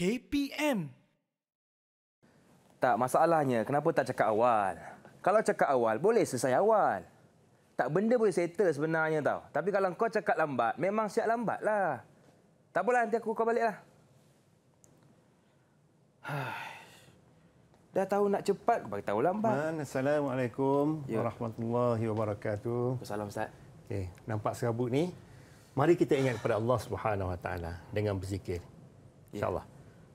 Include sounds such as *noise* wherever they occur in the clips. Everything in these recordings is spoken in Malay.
KPM. Tak masalahnya, kenapa tak cakap awal? Kalau cakap awal, boleh selesai awal. Tak benda boleh settle sebenarnya tau. Tapi kalau kau cakap lambat, memang siap lambat lah. Tak apalah, nanti aku kau baliklah. *sighs* Dah tahu nak cepat, kau tahu lambat. Man, Assalamualaikum ya. warahmatullahi wabarakatuh. Assalamualaikum, Ustaz. Okay. Eh, nampak serabut ni? Mari kita ingat kepada Allah Subhanahu Wa Taala dengan berzikir. Ya. Insya-Allah. Ya.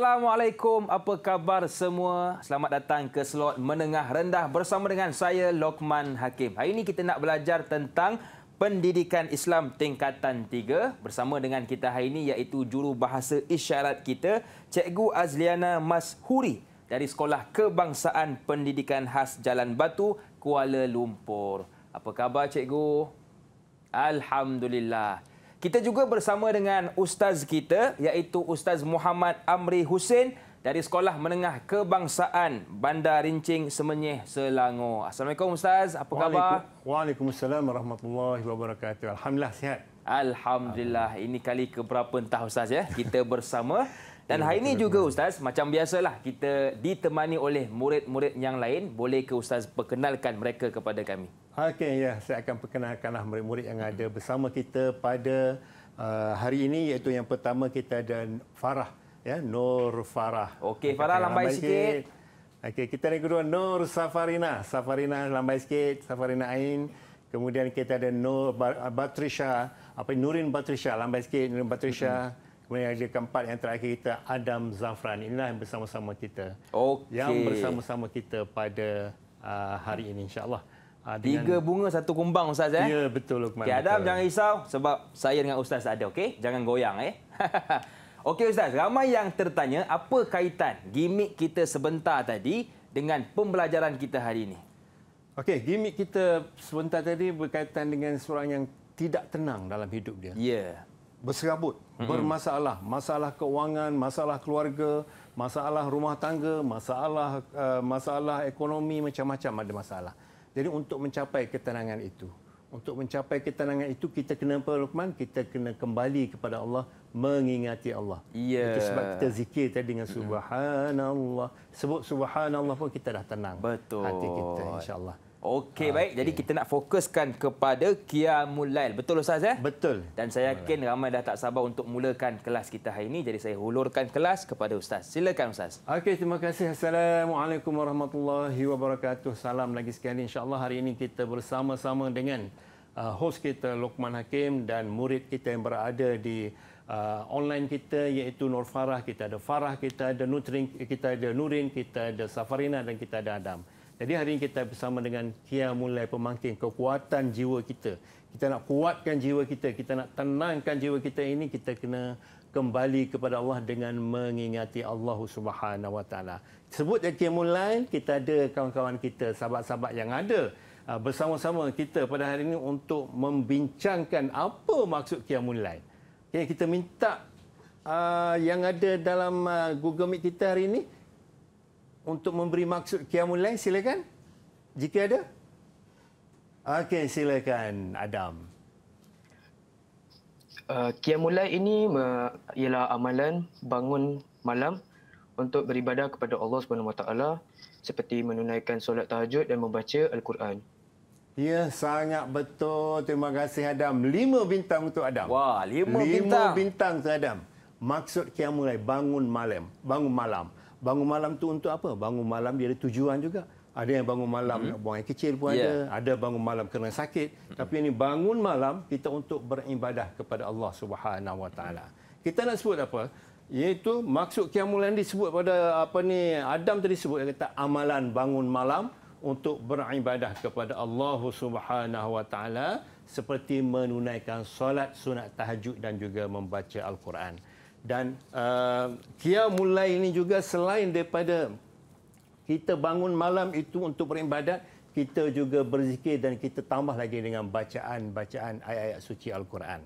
Assalamualaikum, apa khabar semua? Selamat datang ke slot Menengah Rendah bersama dengan saya, Lokman Hakim. Hari ini kita nak belajar tentang Pendidikan Islam Tingkatan 3 bersama dengan kita hari ini iaitu juru bahasa isyarat kita, Cikgu Azliana Mas Huri dari Sekolah Kebangsaan Pendidikan Khas Jalan Batu, Kuala Lumpur. Apa khabar, Cikgu? Alhamdulillah. Kita juga bersama dengan ustaz kita iaitu Ustaz Muhammad Amri Hussein dari Sekolah Menengah Kebangsaan Bandar Rincing Semenyih Selangor. Assalamualaikum ustaz, apa khabar? Waalaikumsalam warahmatullahi wabarakatuh. Alhamdulillah sihat. Alhamdulillah. Ini kali keberapa entah ustaz ya kita bersama. Dan hari ini juga Ustaz, macam biasalah kita ditemani oleh murid-murid yang lain. Boleh ke Ustaz perkenalkan mereka kepada kami? Okey, ya. Saya akan perkenalkanlah murid-murid yang ada bersama kita pada uh, hari ini iaitu yang pertama kita ada Farah. Ya, Nur Farah. Okey, Farah lambai, lambai sikit. sikit. Okey, kita yang kedua Nur Safarina. Safarina lambai sikit. Safarina Ain. Kemudian kita ada Nur Batrisha. Apa Nurin Batrisha lambai sikit. Nurin Batrisha. Hmm. Kemudian yang keempat yang terakhir kita Adam Zafran. Inilah yang bersama-sama kita. Okay. Yang bersama-sama kita pada uh, hari ini insya-Allah. Uh, Tiga bunga satu kumbang ustaz eh. Ya betul Okey Adam jangan risau sebab saya dengan ustaz ada okey. Jangan goyang eh. *laughs* okey ustaz, ramai yang tertanya apa kaitan gimmick kita sebentar tadi dengan pembelajaran kita hari ini. Okey, gimmick kita sebentar tadi berkaitan dengan seorang yang tidak tenang dalam hidup dia. Ya. Yeah berserabut, mm-hmm. bermasalah, masalah keuangan, masalah keluarga, masalah rumah tangga, masalah uh, masalah ekonomi macam-macam ada masalah. Jadi untuk mencapai ketenangan itu, untuk mencapai ketenangan itu kita kena perlukan kita kena kembali kepada Allah, mengingati Allah. Yeah. Itu sebab kita zikir tadi dengan subhanallah. Sebut subhanallah pun kita dah tenang Betul. hati kita insyaallah Okey ha, baik okay. jadi kita nak fokuskan kepada Qiyamul Lail. Betul ustaz ya? Betul. Dan saya yakin ramai dah tak sabar untuk mulakan kelas kita hari ini jadi saya hulurkan kelas kepada ustaz. Silakan ustaz. Okey terima kasih. Assalamualaikum warahmatullahi wabarakatuh. Salam lagi sekali insya-Allah hari ini kita bersama-sama dengan uh, host kita Lokman Hakim dan murid kita yang berada di uh, online kita iaitu Nur Farah, kita ada Farah, kita ada Nutrin, kita ada Nurin, kita ada Safarina dan kita ada Adam. Jadi hari ini kita bersama dengan Kia Mulai Pemangkin, kekuatan jiwa kita. Kita nak kuatkan jiwa kita, kita nak tenangkan jiwa kita ini, kita kena kembali kepada Allah dengan mengingati Allah Subhanahu Wa Sebut dia Kia Mulai, kita ada kawan-kawan kita, sahabat-sahabat yang ada ah, bersama-sama kita pada hari ini untuk membincangkan apa maksud Kia Mulai. kita minta ah, yang ada dalam ah, Google Meet kita hari ini, untuk memberi maksud Qiyamul Lail, silakan. Jika ada. Okey, silakan Adam. Uh, Qiyamul Lail ini uh, ialah amalan bangun malam untuk beribadah kepada Allah SWT seperti menunaikan solat tahajud dan membaca Al-Quran. Ya, sangat betul. Terima kasih Adam. Lima bintang untuk Adam. Wah, lima, lima bintang. Lima bintang untuk Adam. Maksud Qiyamul bangun malam. Bangun malam bangun malam tu untuk apa? Bangun malam dia ada tujuan juga. Ada yang bangun malam mm-hmm. buang air kecil pun yeah. ada, ada bangun malam kerana sakit. Mm-hmm. Tapi ini bangun malam kita untuk beribadah kepada Allah Subhanahu Wa Taala. Kita nak sebut apa? Iaitu maksud kiamul yang disebut pada apa ni Adam tadi sebut kata amalan bangun malam untuk beribadah kepada Allah Subhanahu Wa Taala seperti menunaikan solat sunat tahajud dan juga membaca al-Quran dan uh, kia mulai ini juga selain daripada kita bangun malam itu untuk beribadat kita juga berzikir dan kita tambah lagi dengan bacaan-bacaan ayat-ayat suci al-Quran.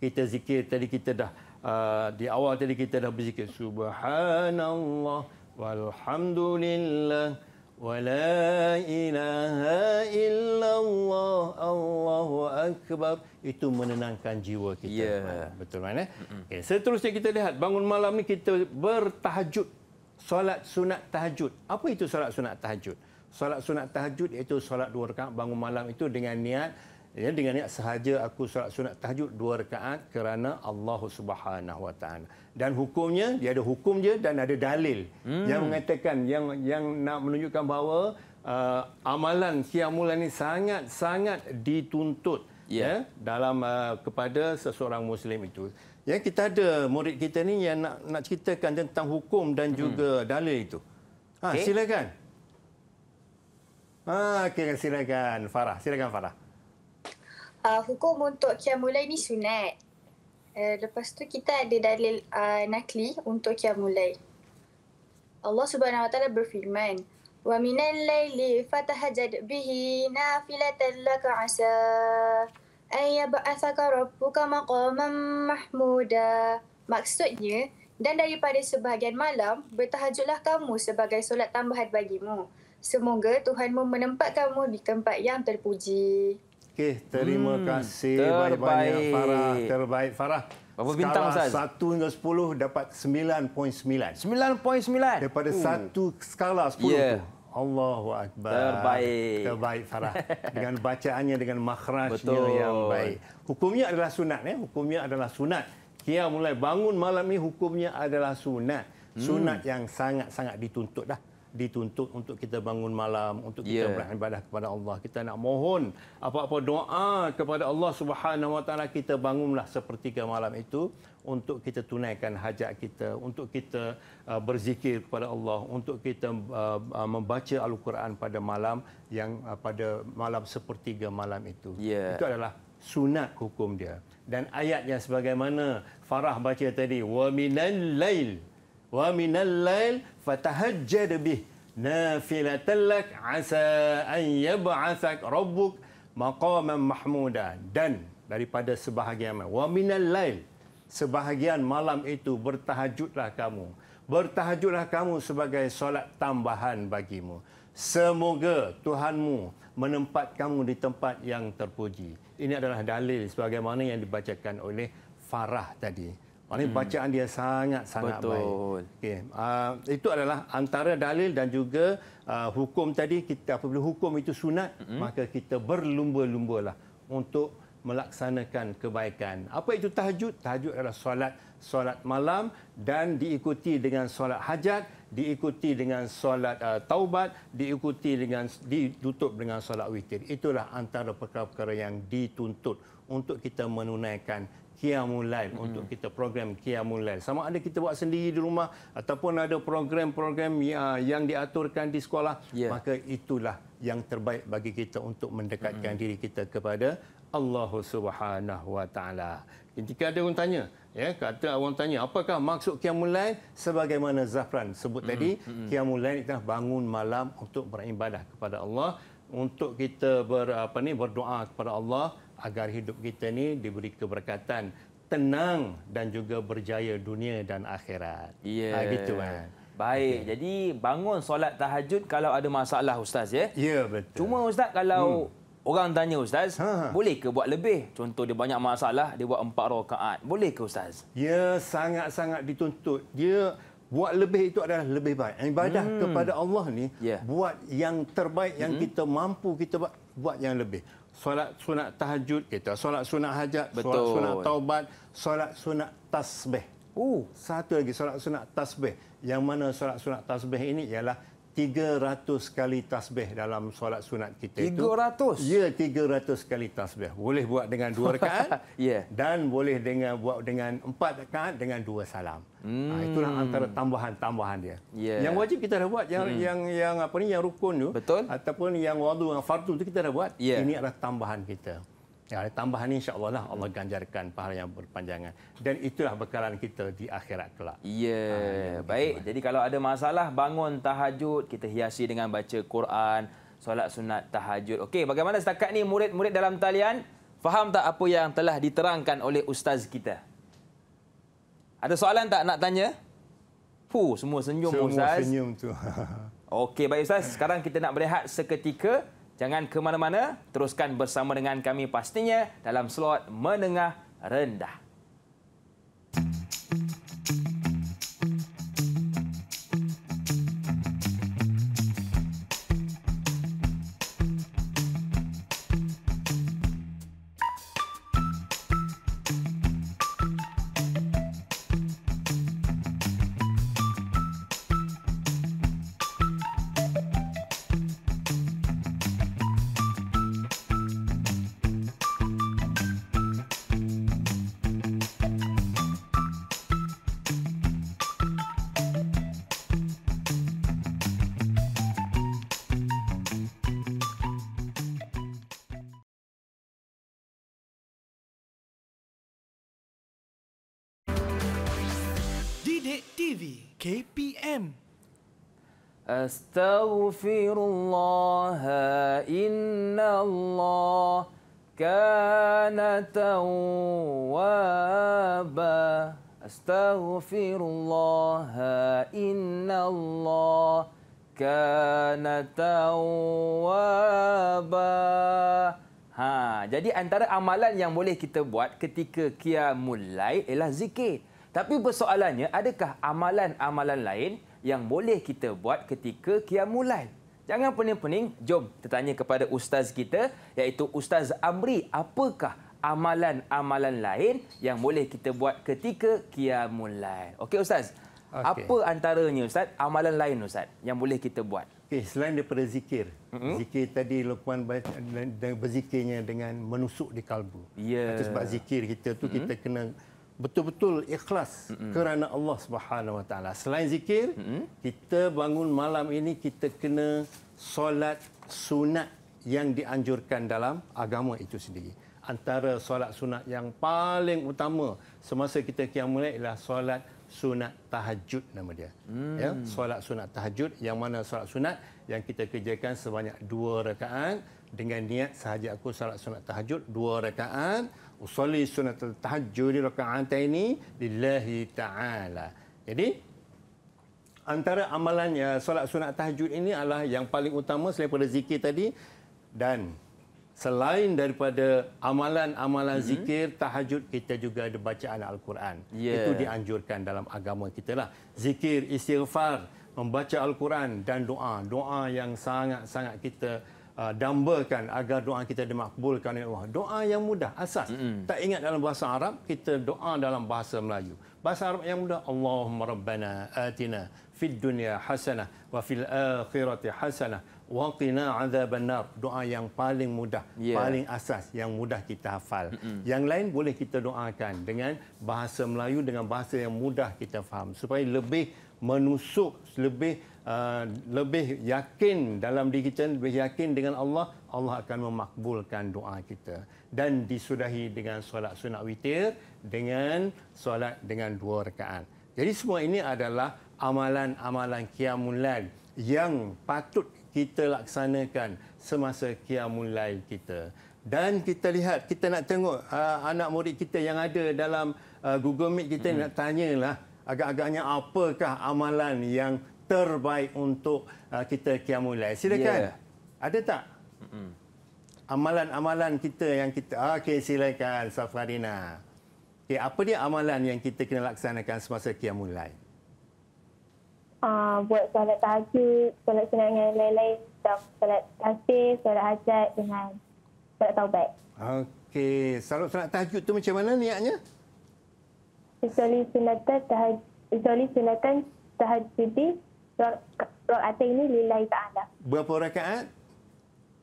Kita zikir tadi kita dah uh, di awal tadi kita dah berzikir subhanallah walhamdulillah ولا إله إلا الله الله أكبر itu menenangkan jiwa kita yeah. betul kan eh? okay, seterusnya kita lihat bangun malam ni kita bertahajud solat sunat tahajud apa itu solat sunat tahajud solat sunat tahajud iaitu solat dua rakaat bangun malam itu dengan niat Ya, dengan niat sahaja aku surat sunat tahajud dua rekaat kerana Allah Subhanahu Wa Taala. Dan hukumnya dia ada hukum je dan ada dalil hmm. yang mengatakan yang yang nak menunjukkan bahawa uh, amalan siamula ini sangat sangat dituntut yeah. ya dalam uh, kepada seseorang muslim itu. yang kita ada murid kita ni yang nak nak ceritakan tentang hukum dan hmm. juga dalil itu. Ha okay. silakan. Ha okay, silakan Farah, silakan Farah uh, hukum untuk mulai ni sunat. Uh, lepas tu kita ada dalil uh, nakli untuk mulai. Allah Subhanahu Wa Taala berfirman, "Wa minal laili fatahajad bihi nafilatan laka asa ay yab'athaka rabbuka maqaman mahmuda." Maksudnya, dan daripada sebahagian malam, bertahajudlah kamu sebagai solat tambahan bagimu. Semoga Tuhanmu menempatkanmu di tempat yang terpuji. Okey, terima hmm, kasih banyak-banyak Farah. Terbaik Farah. Berapa bintang Ustaz? Skala 1 hingga 10 dapat 9.9. sembilan Daripada hmm. uh. 1 skala sepuluh yeah. tu. Allahu Akbar. Terbaik. Terbaik Farah. *laughs* Dengan bacaannya, dengan makhrajnya yang baik. Hukumnya adalah sunat. Ya? Hukumnya adalah sunat. Kia mulai bangun malam ini, hukumnya adalah sunat. Hmm. Sunat yang sangat-sangat dituntut dah dituntut untuk kita bangun malam untuk kita yeah. beribadah kepada Allah kita nak mohon apa-apa doa kepada Allah Subhanahu wa taala kita bangunlah sepertiga malam itu untuk kita tunaikan hajat kita untuk kita uh, berzikir kepada Allah untuk kita uh, uh, membaca al-Quran pada malam yang uh, pada malam sepertiga malam itu yeah. itu adalah sunat hukum dia dan ayatnya sebagaimana Farah baca tadi wa minal lail wa al lail fatahajjad bih nafilatan lak asa an yab'athak rabbuk maqaman mahmuda dan daripada sebahagian malam wa minal lail sebahagian malam itu bertahajudlah kamu bertahajudlah kamu sebagai solat tambahan bagimu semoga Tuhanmu menempat kamu di tempat yang terpuji ini adalah dalil sebagaimana yang dibacakan oleh Farah tadi Maknanya hmm. bacaan dia sangat-sangat Betul. baik. Okay. Uh, ah, itu adalah antara dalil dan juga uh, hukum tadi. Kita perlu hukum itu sunat, hmm. maka kita berlumba-lumbalah untuk melaksanakan kebaikan. Apa itu tahajud? Tahajud adalah solat solat malam dan diikuti dengan solat hajat, diikuti dengan solat uh, taubat, diikuti dengan ditutup dengan solat witir. Itulah antara perkara-perkara yang dituntut untuk kita menunaikan Qiyamul Lail hmm. untuk kita program Qiyamul Lail. Sama ada kita buat sendiri di rumah ataupun ada program-program ya, yang diaturkan di sekolah, yeah. maka itulah yang terbaik bagi kita untuk mendekatkan hmm. diri kita kepada Allah Subhanahu Wa Taala. Jika ada orang tanya, ya, kata orang tanya, apakah maksud Qiyamul Lail sebagaimana Zafran sebut hmm. tadi, hmm. Qiyamul Lail itu bangun malam untuk beribadah kepada Allah, untuk kita ber, apa ni berdoa kepada Allah agar hidup kita ni diberi keberkatan tenang dan juga berjaya dunia dan akhirat. Ya. Yeah. Ha, Begitu kan. Baik. Okay. Jadi bangun solat tahajud kalau ada masalah ustaz ya. Ya yeah, betul. Cuma ustaz kalau hmm. orang tanya ustaz, ha, ha. boleh ke buat lebih? Contoh dia banyak masalah, dia buat empat rakaat. Boleh ke ustaz? Ya, yeah, sangat-sangat dituntut. Dia buat lebih itu adalah lebih baik. Ibadah hmm. kepada Allah ni yeah. buat yang terbaik yang hmm. kita mampu kita buat, buat yang lebih solat sunat tahajud kita, solat sunat hajat, Betul. solat sunat taubat, solat sunat tasbih. Oh, satu lagi solat sunat tasbih. Yang mana solat sunat tasbih ini ialah 300 kali tasbih dalam solat sunat kita 300. itu. 300? Ya, 300 kali tasbih. Boleh buat dengan dua rekaat *laughs* yeah. dan boleh dengan buat dengan empat rekaat dengan dua salam. Ah, hmm. itulah antara tambahan-tambahan dia. Yeah. Yang wajib kita dah buat, yang hmm. yang yang apa ni yang rukun tu Betul. ataupun yang wudu yang fardu tu kita dah buat. Yeah. Ini adalah tambahan kita. Ya, tambahan ini insyaAllah lah Allah ganjarkan pahala yang berpanjangan. Dan itulah bekalan kita di akhirat kelak. Ya, yeah. ha, baik. Jadi kalau ada masalah, bangun tahajud. Kita hiasi dengan baca Quran, solat sunat tahajud. Okey, bagaimana setakat ni murid-murid dalam talian? Faham tak apa yang telah diterangkan oleh ustaz kita? Ada soalan tak nak tanya? Fuh, semua senyum, semua ustaz. Semua senyum tu. *laughs* Okey, baik ustaz. Sekarang kita nak berehat seketika. Jangan ke mana-mana, teruskan bersama dengan kami pastinya dalam slot menengah rendah. TV KPM أستغفر الله إن الله كان توابا أستغفر الله إن الله كان توابا Ha, jadi antara amalan yang boleh kita buat ketika Qiyamul Lail ialah zikir. Tapi persoalannya, adakah amalan-amalan lain yang boleh kita buat ketika kiamulail? Jangan pening-pening, jom tanya kepada ustaz kita iaitu Ustaz Amri, apakah amalan-amalan lain yang boleh kita buat ketika kiamulail? Okey ustaz. Okay. Apa antaranya ustaz? Amalan lain ustaz yang boleh kita buat? Okey, selain daripada zikir. Mm-hmm. Zikir tadi lakukan berzikirnya dengan menusuk di kalbu. Ya. Yeah. Sebab zikir kita tu mm-hmm. kita kena betul-betul ikhlas mm-hmm. kerana Allah Subhanahu Wa Taala. Selain zikir, mm-hmm. kita bangun malam ini kita kena solat sunat yang dianjurkan dalam agama itu sendiri. Antara solat sunat yang paling utama semasa kita mulai ialah solat sunat tahajud nama dia. Mm. Ya, solat sunat tahajud yang mana solat sunat yang kita kerjakan sebanyak dua rakaat dengan niat sahaja aku solat sunat tahajud dua rakaat usali sunat tahajjud di rakaat ini lillahi taala. Jadi antara amalannya solat sunat tahajud ini adalah yang paling utama selain pada zikir tadi dan selain daripada amalan-amalan mm-hmm. zikir tahajud kita juga ada bacaan al-Quran. Yeah. Itu dianjurkan dalam agama kita lah. Zikir, istighfar, membaca al-Quran dan doa. Doa yang sangat-sangat kita uh, dambakan agar doa kita dimakbulkan oleh Allah. Doa yang mudah, asas. Mm-hmm. Tak ingat dalam bahasa Arab, kita doa dalam bahasa Melayu. Bahasa Arab yang mudah, Allahumma Rabbana atina fid dunya hasanah wa fil akhirati hasanah wa qina azaban Doa yang paling mudah, yeah. paling asas, yang mudah kita hafal. Mm-hmm. Yang lain boleh kita doakan dengan bahasa Melayu, dengan bahasa yang mudah kita faham. Supaya lebih menusuk, lebih uh, lebih yakin dalam diri kita, lebih yakin dengan Allah, Allah akan memakbulkan doa kita. Dan disudahi dengan solat sunat witir, dengan solat dengan dua rekaan. Jadi semua ini adalah amalan-amalan kiamulan yang patut kita laksanakan semasa kiamulai kita. Dan kita lihat, kita nak tengok uh, anak murid kita yang ada dalam uh, Google Meet kita hmm. nak tanyalah agak-agaknya apakah amalan yang terbaik untuk uh, kita kiamulai. Silakan. Yeah. Ada tak? Amalan-amalan kita yang kita... Ah, okey, silakan Safarina. Okay, apa dia amalan yang kita kena laksanakan semasa kiamulai? Uh, ah, buat salat tahajud, salat senang dengan lain-lain, salat kasih, solat hajat dengan solat taubat. Okey. Solat solat tahajud tu macam mana niatnya? Isoli sunatan tahajud. Isoli sunatan tahajud Rakaat ini lillahi ta'ala. Berapa rakaat?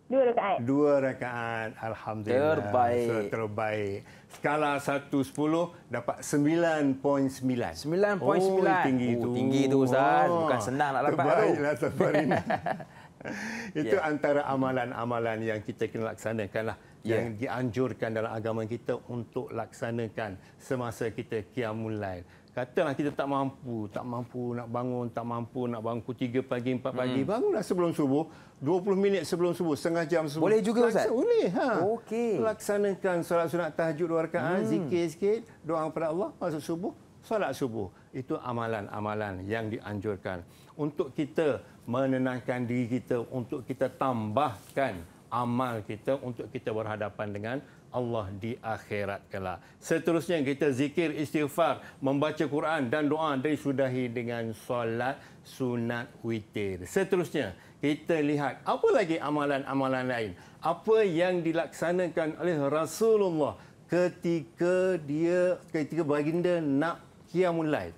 Dua rakaat. Dua rakaat. Alhamdulillah. Terbaik. So, terbaik. Skala 1-10 dapat 9.9. 9.9. Oh, tinggi oh, tu. Tinggi itu. Ustaz. Oh, Bukan senang nak dapat. Terbaiklah sahabat ini. *laughs* Itu yeah. antara amalan-amalan yang kita kena laksanakan lah. Yeah. Yang dianjurkan dalam agama kita untuk laksanakan semasa kita Qiyamul Katalah kita tak mampu, tak mampu nak bangun, tak mampu nak bangun 3 pagi, 4 pagi. Hmm. Bangunlah sebelum subuh, 20 minit sebelum subuh, setengah jam sebelum. Boleh juga Ustaz? Boleh. Ha. Okey. Laksanakan solat sunat tahajud dua rakaat, hmm. zikir sikit, doa kepada Allah masuk subuh, solat subuh. Itu amalan-amalan yang dianjurkan untuk kita menenangkan diri kita, untuk kita tambahkan amal kita untuk kita berhadapan dengan Allah di akhirat kala. Seterusnya kita zikir istighfar, membaca Quran dan doa disudahi dengan solat sunat witir. Seterusnya kita lihat apa lagi amalan-amalan lain? Apa yang dilaksanakan oleh Rasulullah ketika dia ketika baginda nak qiyamul lail.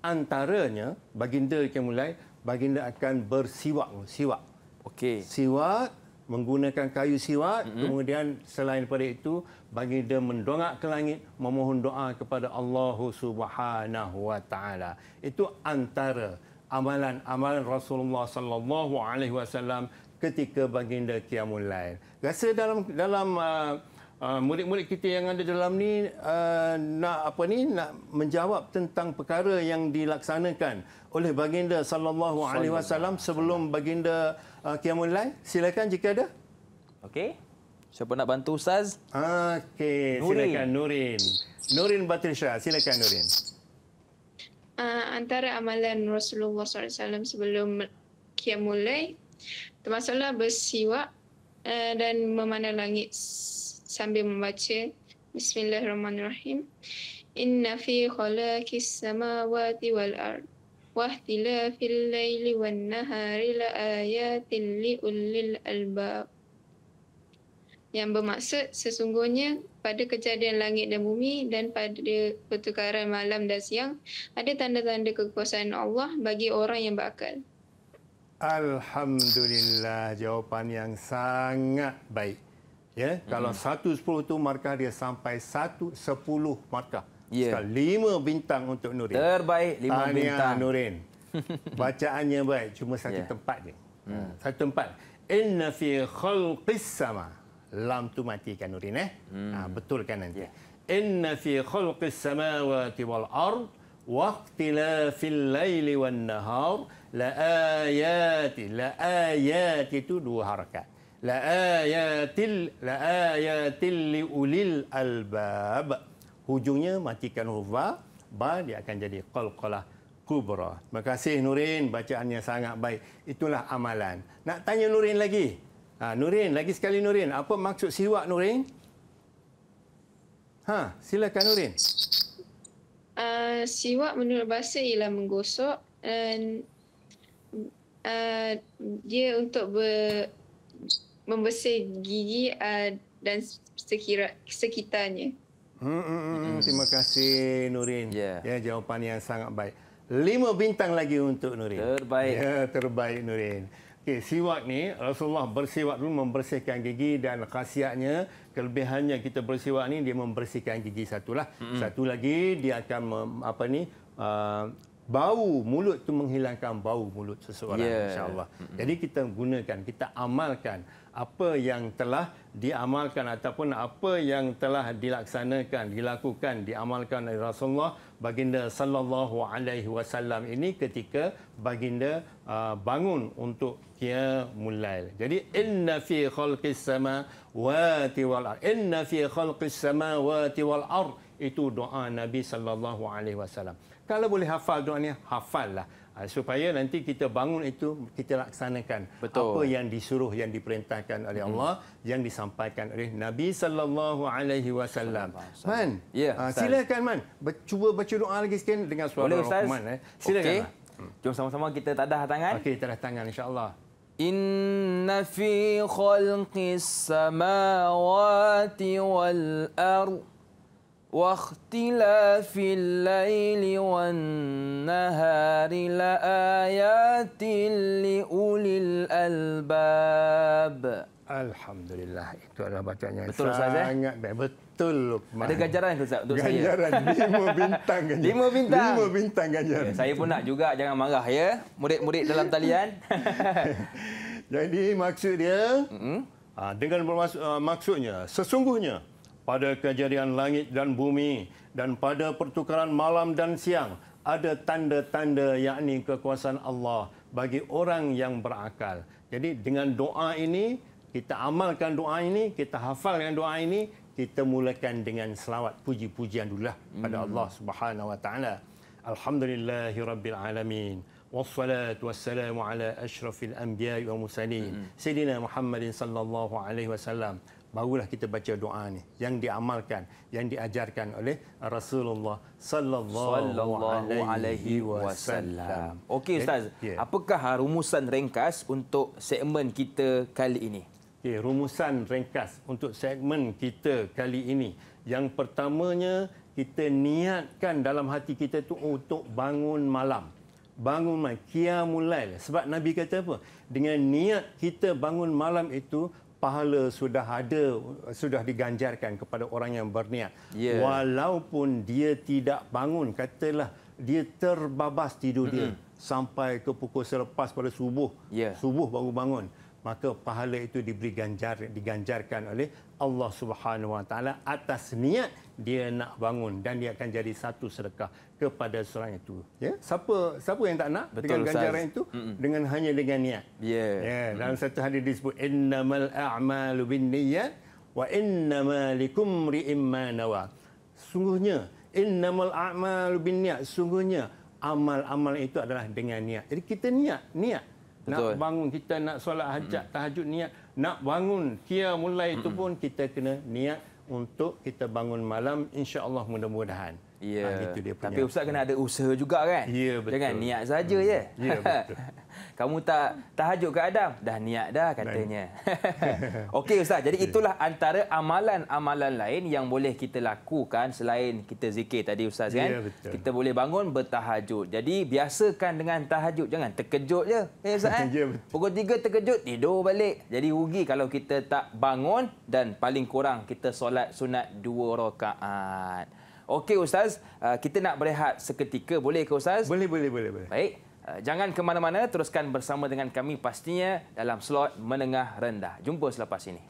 Antaranya baginda qiyamul lail, baginda akan bersiwak, siwak. Okey. Siwak menggunakan kayu siwat mm-hmm. kemudian selain daripada itu bagi dia mendongak ke langit memohon doa kepada Allah Subhanahu wa taala itu antara amalan-amalan Rasulullah sallallahu alaihi wasallam ketika baginda kiamulail. lail rasa dalam dalam uh, Ah, murid-murid kita yang ada dalam ni uh, nak apa ni nak menjawab tentang perkara yang dilaksanakan oleh baginda sallallahu alaihi wasallam sebelum baginda uh, ah, kiamulai silakan jika ada okey siapa nak bantu ustaz okey silakan nurin nurin batrisha silakan nurin uh, antara amalan Rasulullah SAW sebelum kiamulai termasuklah bersiwak uh, dan memandang langit sambil membaca Bismillahirrahmanirrahim. Inna fi khalaqis samawati wal ard wa ikhtilafil laili wan nahari la ayatin li ulil albab. Yang bermaksud sesungguhnya pada kejadian langit dan bumi dan pada pertukaran malam dan siang ada tanda-tanda kekuasaan Allah bagi orang yang berakal. Alhamdulillah jawapan yang sangat baik. Ya, hmm. Kalau satu sepuluh tu markah dia sampai satu sepuluh markah. Yeah. Sekarang 5 bintang untuk Nurin. Terbaik 5 bintang. Tahniah Nurin. *laughs* Bacaannya baik, cuma satu yeah. tempat je. Hmm. Satu tempat. Inna fi khulqis sama. Lam tu matikan Nurin eh. Hmm. Ha, betulkan nanti. Yeah. Inna fi khulqis samawati wal ard waqtilafil laili wan nahar la ayati la ayati tu dua harakat. لآيات لآيات لأولي albab, hujungnya matikan huruf ba ba dia akan jadi qalqalah kubra terima kasih Nurin bacaannya sangat baik itulah amalan nak tanya Nurin lagi ha, Nurin lagi sekali Nurin apa maksud siwak Nurin ha silakan Nurin uh, siwak menurut bahasa ialah menggosok dan uh, dia untuk ber, membersih gigi uh, dan sekira, sekitarnya. Hmm, hmm, hmm, hmm. Terima kasih Nurin. Ya. ya, jawapan yang sangat baik. Lima bintang lagi untuk Nurin. Terbaik. Ya, terbaik Nurin. Okay siwak ni Rasulullah bersiwak dulu membersihkan gigi dan khasiatnya kelebihannya kita bersiwak ni dia membersihkan gigi satulah. Mm-hmm. Hmm. Satu lagi dia akan apa ni uh, bau mulut itu menghilangkan bau mulut seseorang yeah. insyaallah. Jadi kita gunakan, kita amalkan apa yang telah diamalkan ataupun apa yang telah dilaksanakan, dilakukan, diamalkan oleh Rasulullah baginda sallallahu alaihi wasallam ini ketika baginda uh, bangun untuk qiyamulail. Jadi inna fi khalqis sama wa wal ar. Inna fi khalqis sama wati wal ar itu doa Nabi sallallahu alaihi wasallam. Kalau boleh hafal doa ni, lah Supaya nanti kita bangun itu, kita laksanakan. Betul. Apa yang disuruh, yang diperintahkan oleh hmm. Allah, yang disampaikan oleh Nabi Sallallahu Alaihi Wasallam. Man, ya, ah, silakan Man. Cuba baca doa lagi sikit dengan suara boleh, Ustaz? Rahman. Eh. Silakan. Okay. Hmm. Jom sama-sama kita tadah tangan. Okey, tadah tangan insyaAllah. Inna fi khalqis samawati wal ardu. واختلاف الليل والنهار لآيات لأولي الألباب Alhamdulillah itu adalah bacaannya betul, sangat Ustaz, eh? betul Ada gajaran tu Ustaz saya. Gajaran lima bintang kan. Lima bintang. Lima bintang kan. Ya, saya pun nak juga jangan marah ya murid-murid dalam talian. *laughs* Jadi maksud dia mm-hmm. dengan bermaksud, ah, maksudnya sesungguhnya pada kejadian langit dan bumi dan pada pertukaran malam dan siang ada tanda-tanda yakni kekuasaan Allah bagi orang yang berakal. Jadi dengan doa ini kita amalkan doa ini, kita hafal dengan doa ini, kita mulakan dengan selawat puji-pujian dulu pada hmm. Allah Subhanahu wa taala. Alhamdulillahi rabbil alamin. والصلاة والسلام على أشرف الأنبياء والمرسلين سيدنا محمد صلى الله عليه وسلم barulah kita baca doa ni yang diamalkan yang diajarkan oleh Rasulullah sallallahu alaihi wasallam. Okey ustaz, yeah. apakah rumusan ringkas untuk segmen kita kali ini? Okey, rumusan ringkas untuk segmen kita kali ini. Yang pertamanya kita niatkan dalam hati kita tu untuk bangun malam. Bangun malam, Kiamulail. Sebab Nabi kata apa? Dengan niat kita bangun malam itu pahala sudah ada sudah diganjarkan kepada orang yang berniat yeah. walaupun dia tidak bangun katalah dia terbabas tidur dia mm-hmm. sampai ke pukul selepas pada subuh yeah. subuh baru bangun maka pahala itu diberi ganjar diganjarkan oleh Allah Subhanahu Wa Taala atas niat dia nak bangun dan dia akan jadi satu sedekah kepada seorang itu. Ya, siapa siapa yang tak nak Betul, dengan ganjaran itu Mm-mm. dengan hanya dengan niat. Ya. Yeah. Yeah. mm-hmm. satu hadis disebut innamal a'malu binniyat wa innamalikum ri'im ma nawa. Sungguhnya innamal a'malu binniyat sungguhnya amal-amal itu adalah dengan niat. Jadi kita niat, niat Betul. nak bangun kita nak solat hajat, Mm-mm. tahajud niat, nak bangun kia mulai itu pun kita kena niat untuk kita bangun malam insya-Allah mudah-mudahan. Ya. Ha, Tapi ustaz kena ada usaha juga kan? Ya, ya kan? betul. Jangan niat saja hmm. ya. Ya, *laughs* betul. Kamu tak tahajud ke Adam? Dah niat dah katanya. *laughs* *laughs* Okey ustaz, jadi ya. itulah ya. antara amalan-amalan lain yang boleh kita lakukan selain kita zikir tadi ustaz kan? Ya, betul. Kita boleh bangun bertahajud. Jadi biasakan dengan tahajud, jangan terkejut je. Ya ustaz. Kan? Ya, Pukul tiga terkejut, tidur balik. Jadi rugi kalau kita tak bangun dan paling kurang kita solat sunat dua rakaat. Okey ustaz, ah, kita nak berehat seketika boleh ke ustaz? Boleh boleh boleh boleh. Baik. Ah, jangan ke mana-mana, teruskan bersama dengan kami pastinya dalam slot menengah rendah. Jumpa selepas ini.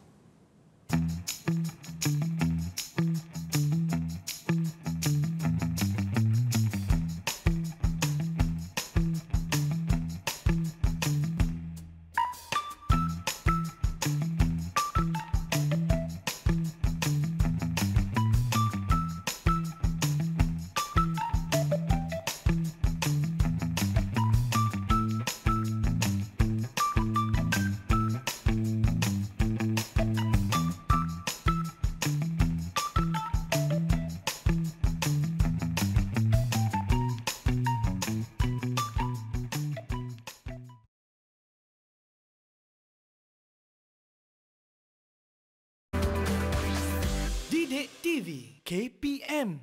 Sidik TV KPM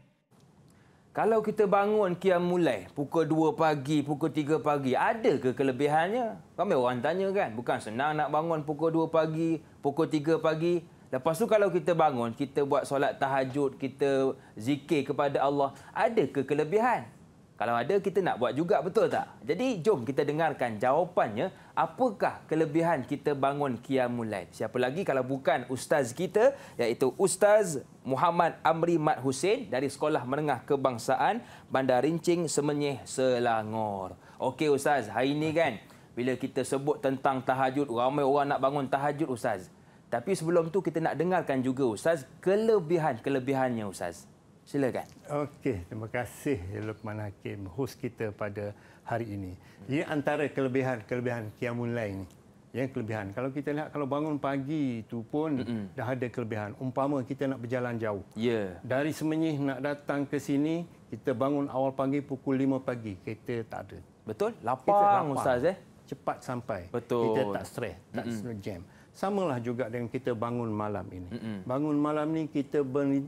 Kalau kita bangun kiam mulai pukul 2 pagi, pukul 3 pagi, ada ke kelebihannya? Ramai orang tanya kan, bukan senang nak bangun pukul 2 pagi, pukul 3 pagi. Lepas tu kalau kita bangun, kita buat solat tahajud, kita zikir kepada Allah, ada ke kelebihan? Kalau ada kita nak buat juga betul tak? Jadi jom kita dengarkan jawapannya apakah kelebihan kita bangun Qiyamulail? Siapa lagi kalau bukan ustaz kita iaitu Ustaz Muhammad Amri Mat Hussein dari Sekolah Menengah Kebangsaan Bandar Rincing Semenyih Selangor. Okey ustaz, hari ini kan bila kita sebut tentang tahajud, ramai orang nak bangun tahajud ustaz. Tapi sebelum tu kita nak dengarkan juga ustaz kelebihan-kelebihannya ustaz. Silakan. Okey, terima kasih Luqman Hakim host kita pada hari ini. Ini antara kelebihan-kelebihan Qiyamun Lain yang kelebihan. Kalau kita lihat, kalau bangun pagi itu pun mm-hmm. dah ada kelebihan. Umpama kita nak berjalan jauh. Yeah. Dari Semenyih nak datang ke sini, kita bangun awal pagi pukul 5 pagi. kita tak ada. Betul? Lapang, kita lapang. Ustaz. Eh? Cepat sampai. Betul. Kita tak stres, tak mm-hmm. jam. lah juga dengan kita bangun malam ini. Mm-hmm. Bangun malam ni kita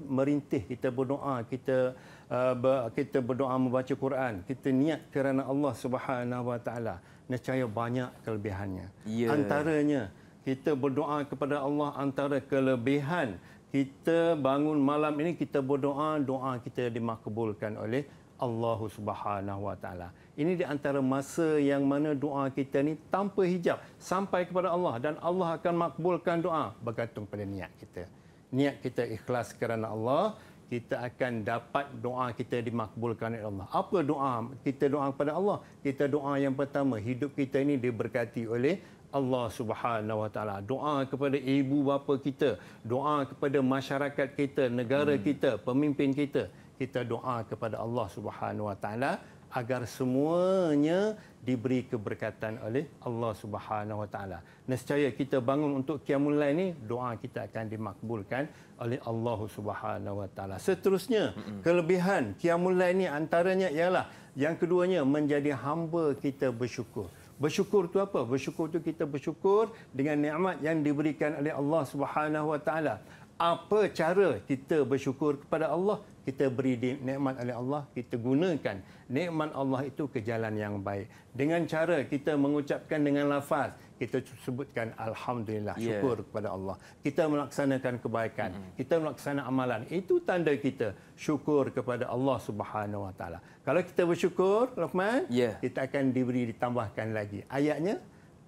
merintih, kita berdoa, kita Eh, kita berdoa membaca Quran kita niat kerana Allah Subhanahu Wa Taala nescaya banyak kelebihannya yeah. antaranya kita berdoa kepada Allah antara kelebihan kita bangun malam ini kita berdoa doa kita dimakbulkan oleh Allah Subhanahu Wa Taala ini di antara masa yang mana doa kita ni tanpa hijab sampai kepada Allah dan Allah akan makbulkan doa bergantung pada niat kita niat kita ikhlas kerana Allah kita akan dapat doa kita dimakbulkan oleh Allah. Apa doa? Kita doa kepada Allah. Kita doa yang pertama, hidup kita ini diberkati oleh Allah Subhanahu Wa Taala. Doa kepada ibu bapa kita, doa kepada masyarakat kita, negara hmm. kita, pemimpin kita. Kita doa kepada Allah Subhanahu Wa Taala agar semuanya diberi keberkatan oleh Allah Subhanahu Wa Taala. Nescaya kita bangun untuk qiyamul lail ni, doa kita akan dimakbulkan oleh Allah Subhanahu Wa Taala. Seterusnya, kelebihan qiyamul lail ni antaranya ialah yang keduanya menjadi hamba kita bersyukur. Bersyukur tu apa? Bersyukur tu kita bersyukur dengan nikmat yang diberikan oleh Allah Subhanahu Wa Taala. Apa cara kita bersyukur kepada Allah? kita beri nikmat oleh Allah, kita gunakan nikmat Allah itu ke jalan yang baik. Dengan cara kita mengucapkan dengan lafaz, kita sebutkan Alhamdulillah, yeah. syukur kepada Allah. Kita melaksanakan kebaikan, mm-hmm. kita melaksanakan amalan. Itu tanda kita syukur kepada Allah Subhanahu Wa Taala. Kalau kita bersyukur, Luqman, yeah. kita akan diberi ditambahkan lagi. Ayatnya,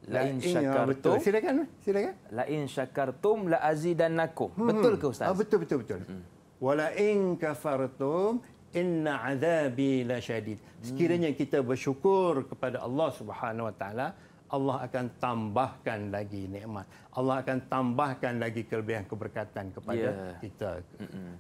Lain ya, syakartum. Betul. Silakan, silakan. Lain syakartum la azidannakum. Hmm. Betul ke Ustaz? Ah betul, betul, betul. hmm wala in kafartum inna azabi lasyadid sekiranya hmm. kita bersyukur kepada Allah Subhanahu wa taala Allah akan tambahkan lagi nikmat Allah akan tambahkan lagi kelebihan keberkatan kepada yeah. kita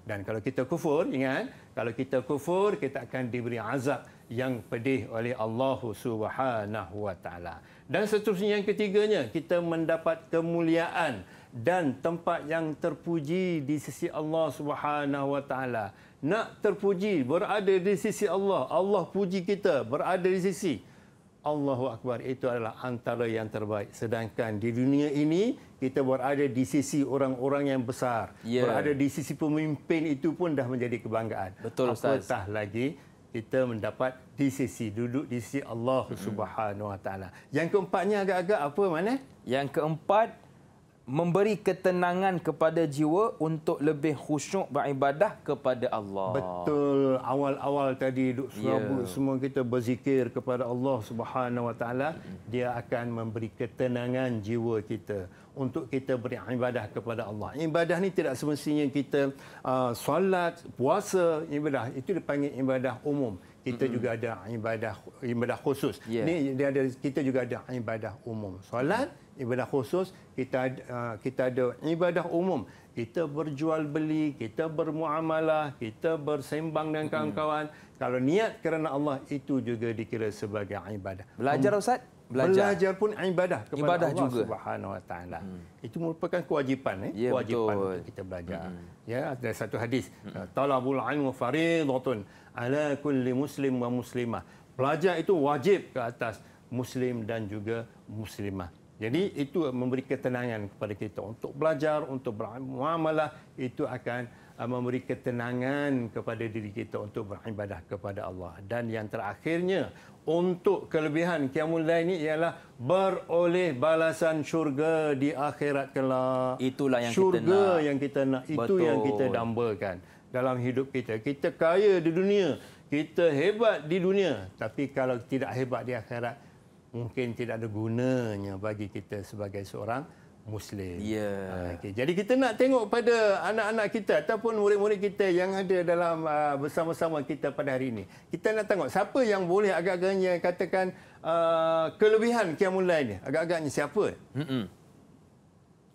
dan kalau kita kufur ingat kalau kita kufur kita akan diberi azab yang pedih oleh Allah Subhanahu wa taala dan seterusnya yang ketiganya kita mendapat kemuliaan dan tempat yang terpuji di sisi Allah Subhanahu wa taala nak terpuji berada di sisi Allah Allah puji kita berada di sisi Allahu akbar itu adalah antara yang terbaik sedangkan di dunia ini kita berada di sisi orang-orang yang besar yeah. berada di sisi pemimpin itu pun dah menjadi kebanggaan betul ustaz apatah lagi kita mendapat di sisi duduk di sisi Allah Subhanahu wa taala yang keempatnya agak-agak apa mana yang keempat memberi ketenangan kepada jiwa untuk lebih khusyuk beribadah kepada Allah. Betul. Awal-awal tadi duk ya. serabut yeah. semua kita berzikir kepada Allah Subhanahu Wa Taala, dia akan memberi ketenangan jiwa kita untuk kita beribadah kepada Allah. Ibadah ni tidak semestinya kita uh, solat, puasa, ibadah. Itu dipanggil ibadah umum. Kita mm-hmm. juga ada ibadah ibadah khusus. Yeah. Ni dia ada kita juga ada ibadah umum. Solat mm-hmm ibadah khusus kita ah, kita ada ibadah umum kita berjual beli kita bermuamalah kita bersembang dengan kawan-kawan kalau niat kerana Allah itu juga dikira sebagai ibadah belajar um, ustaz belajar, belajar pun ibadah kepada ibadah Allah juga. Subhanahu wa taala hmm. itu merupakan kewajipan eh ya, kewajipan betul. untuk kita belajar hmm. ya ada satu hadis hmm. talabul ilmi fariidhatun ala kulli muslim wa muslimah belajar itu wajib ke atas muslim dan juga muslimah jadi itu memberi ketenangan kepada kita untuk belajar, untuk bermuamalah itu akan uh, memberi ketenangan kepada diri kita untuk beribadah kepada Allah. Dan yang terakhirnya untuk kelebihan Qiyamul Lail ini ialah beroleh balasan syurga di akhirat kelak. Itulah yang syurga kita nak. yang kita nak, itu Betul. yang kita dambakan dalam hidup kita. Kita kaya di dunia, kita hebat di dunia, tapi kalau tidak hebat di akhirat, mungkin tidak ada gunanya bagi kita sebagai seorang muslim. Ya. Ah, okay. Jadi kita nak tengok pada anak-anak kita ataupun murid-murid kita yang ada dalam uh, bersama-sama kita pada hari ini. Kita nak tengok siapa yang boleh agak-agaknya katakan uh, kelebihan kiamulai ni. Agak-agaknya siapa? Hmm.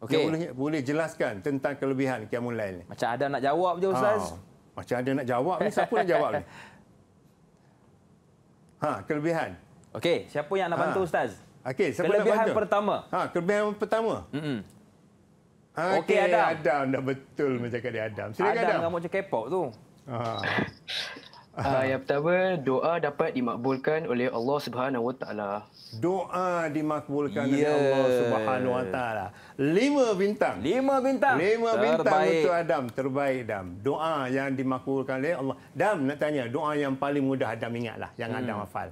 Okey. Boleh boleh jelaskan tentang kelebihan kiamulai ni. Macam ada nak jawab je ustaz. Ha. Macam ada nak jawab ni siapa nak jawab ni? *laughs* Ha, kelebihan. Okey, siapa yang nak bantu ha. ustaz? Okey, siapa kelebihan nak bantu? Pertama. Ha, kelebihan pertama. Mm -mm. Okey, okay, Adam. Adam dah betul macam kat Adam. Silakan Adam. Adam kamu macam K-pop tu. Ha. Ha. Uh, yang pertama, doa dapat dimakbulkan oleh Allah Subhanahu Wataala. Doa dimakbulkan oleh Allah Subhanahu Wataala. Lima bintang. Lima bintang. Lima bintang terbaik. untuk Adam terbaik Adam. Doa yang dimakbulkan oleh Allah. Adam nak tanya, doa yang paling mudah Adam ingatlah, yang hmm. Adam hafal.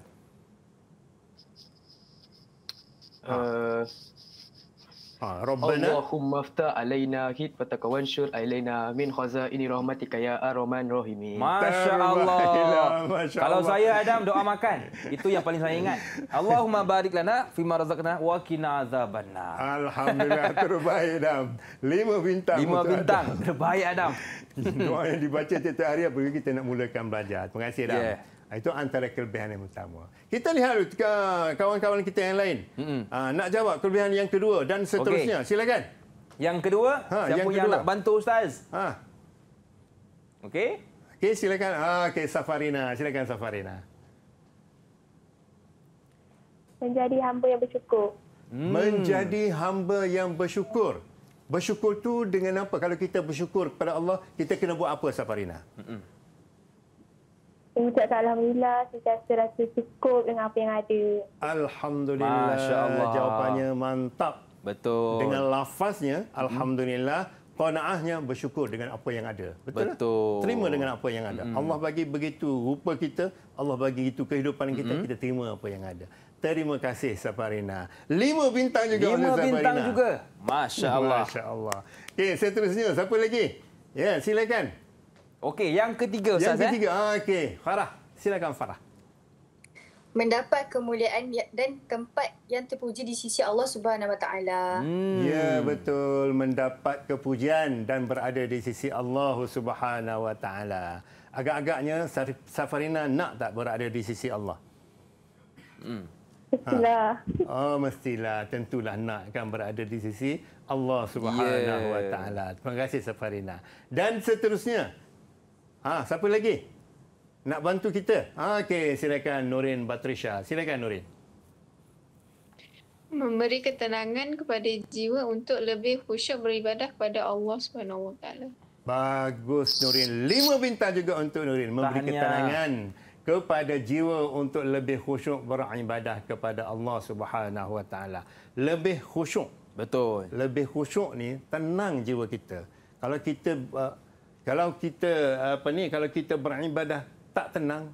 Ah. Ah, ah, Rabbana. Allahumma afta alaina hit fataka wanshur alaina min khaza ini rahmatika ya arhaman rahimi. Masya Allah. Kalau saya Adam doa makan, itu yang paling saya ingat. Allahumma barik lana fima razaqna wa qina azabanna. Alhamdulillah *laughs* terbaik Adam. Lima bintang. Lima bintang terbaik Adam. *laughs* doa yang dibaca setiap hari apabila kita nak mulakan belajar. Terima kasih Adam. Ah, itu antara kelebihan yang utama. Kita lihat kawan-kawan kita yang lain. Mm-hmm. Nak jawab kelebihan yang kedua dan seterusnya. Okay. Silakan. Yang kedua, ha, siapa yang, kedua. yang nak bantu Ustaz? Ha. Okey. Okey, silakan. Ah, okey, Safarina. Silakan, Safarina. Menjadi hamba yang bersyukur. Hmm. Menjadi hamba yang bersyukur. Bersyukur tu dengan apa? Kalau kita bersyukur kepada Allah, kita kena buat apa, Safarina? Hmm. Ucap Alhamdulillah, saya rasa cukup dengan apa yang ada. Alhamdulillah, jawapannya mantap. Betul. Dengan lafaznya, Alhamdulillah, hmm. qanaahnya bersyukur dengan apa yang ada. Betul. Betul. Lah? Terima dengan apa yang ada. Hmm. Allah bagi begitu rupa kita, Allah bagi itu kehidupan kita, hmm. kita terima apa yang ada. Terima kasih Saparina. Lima bintang juga. Lima bintang juga. Masya Allah. Masya Allah. Okey, seterusnya, siapa lagi? Ya, silakan. Okey, yang ketiga Ustaz. Yang eh? ketiga, eh? okey. Farah, silakan Farah. Mendapat kemuliaan ya- dan tempat yang terpuji di sisi Allah Subhanahu SWT. Hmm. Ya, betul. Mendapat kepujian dan berada di sisi Allah Subhanahu SWT. Agak-agaknya Safarina nak tak berada di sisi Allah? Hmm. Mestilah. Ha. Oh, mestilah. Tentulah nak kan berada di sisi Allah Subhanahu SWT. Yeah. Terima kasih Safarina. Dan seterusnya, Ha, siapa lagi? Nak bantu kita? Ha, Okey, silakan Nurin Batrisha. Silakan Nurin. Memberi ketenangan kepada jiwa untuk lebih khusyuk beribadah kepada Allah SWT. Bagus Nurin. Lima bintang juga untuk Nurin. Memberi Tahniah. ketenangan kepada jiwa untuk lebih khusyuk beribadah kepada Allah Subhanahu Wa Taala. Lebih khusyuk. Betul. Lebih khusyuk ni tenang jiwa kita. Kalau kita uh, kalau kita apa ni kalau kita beribadah tak tenang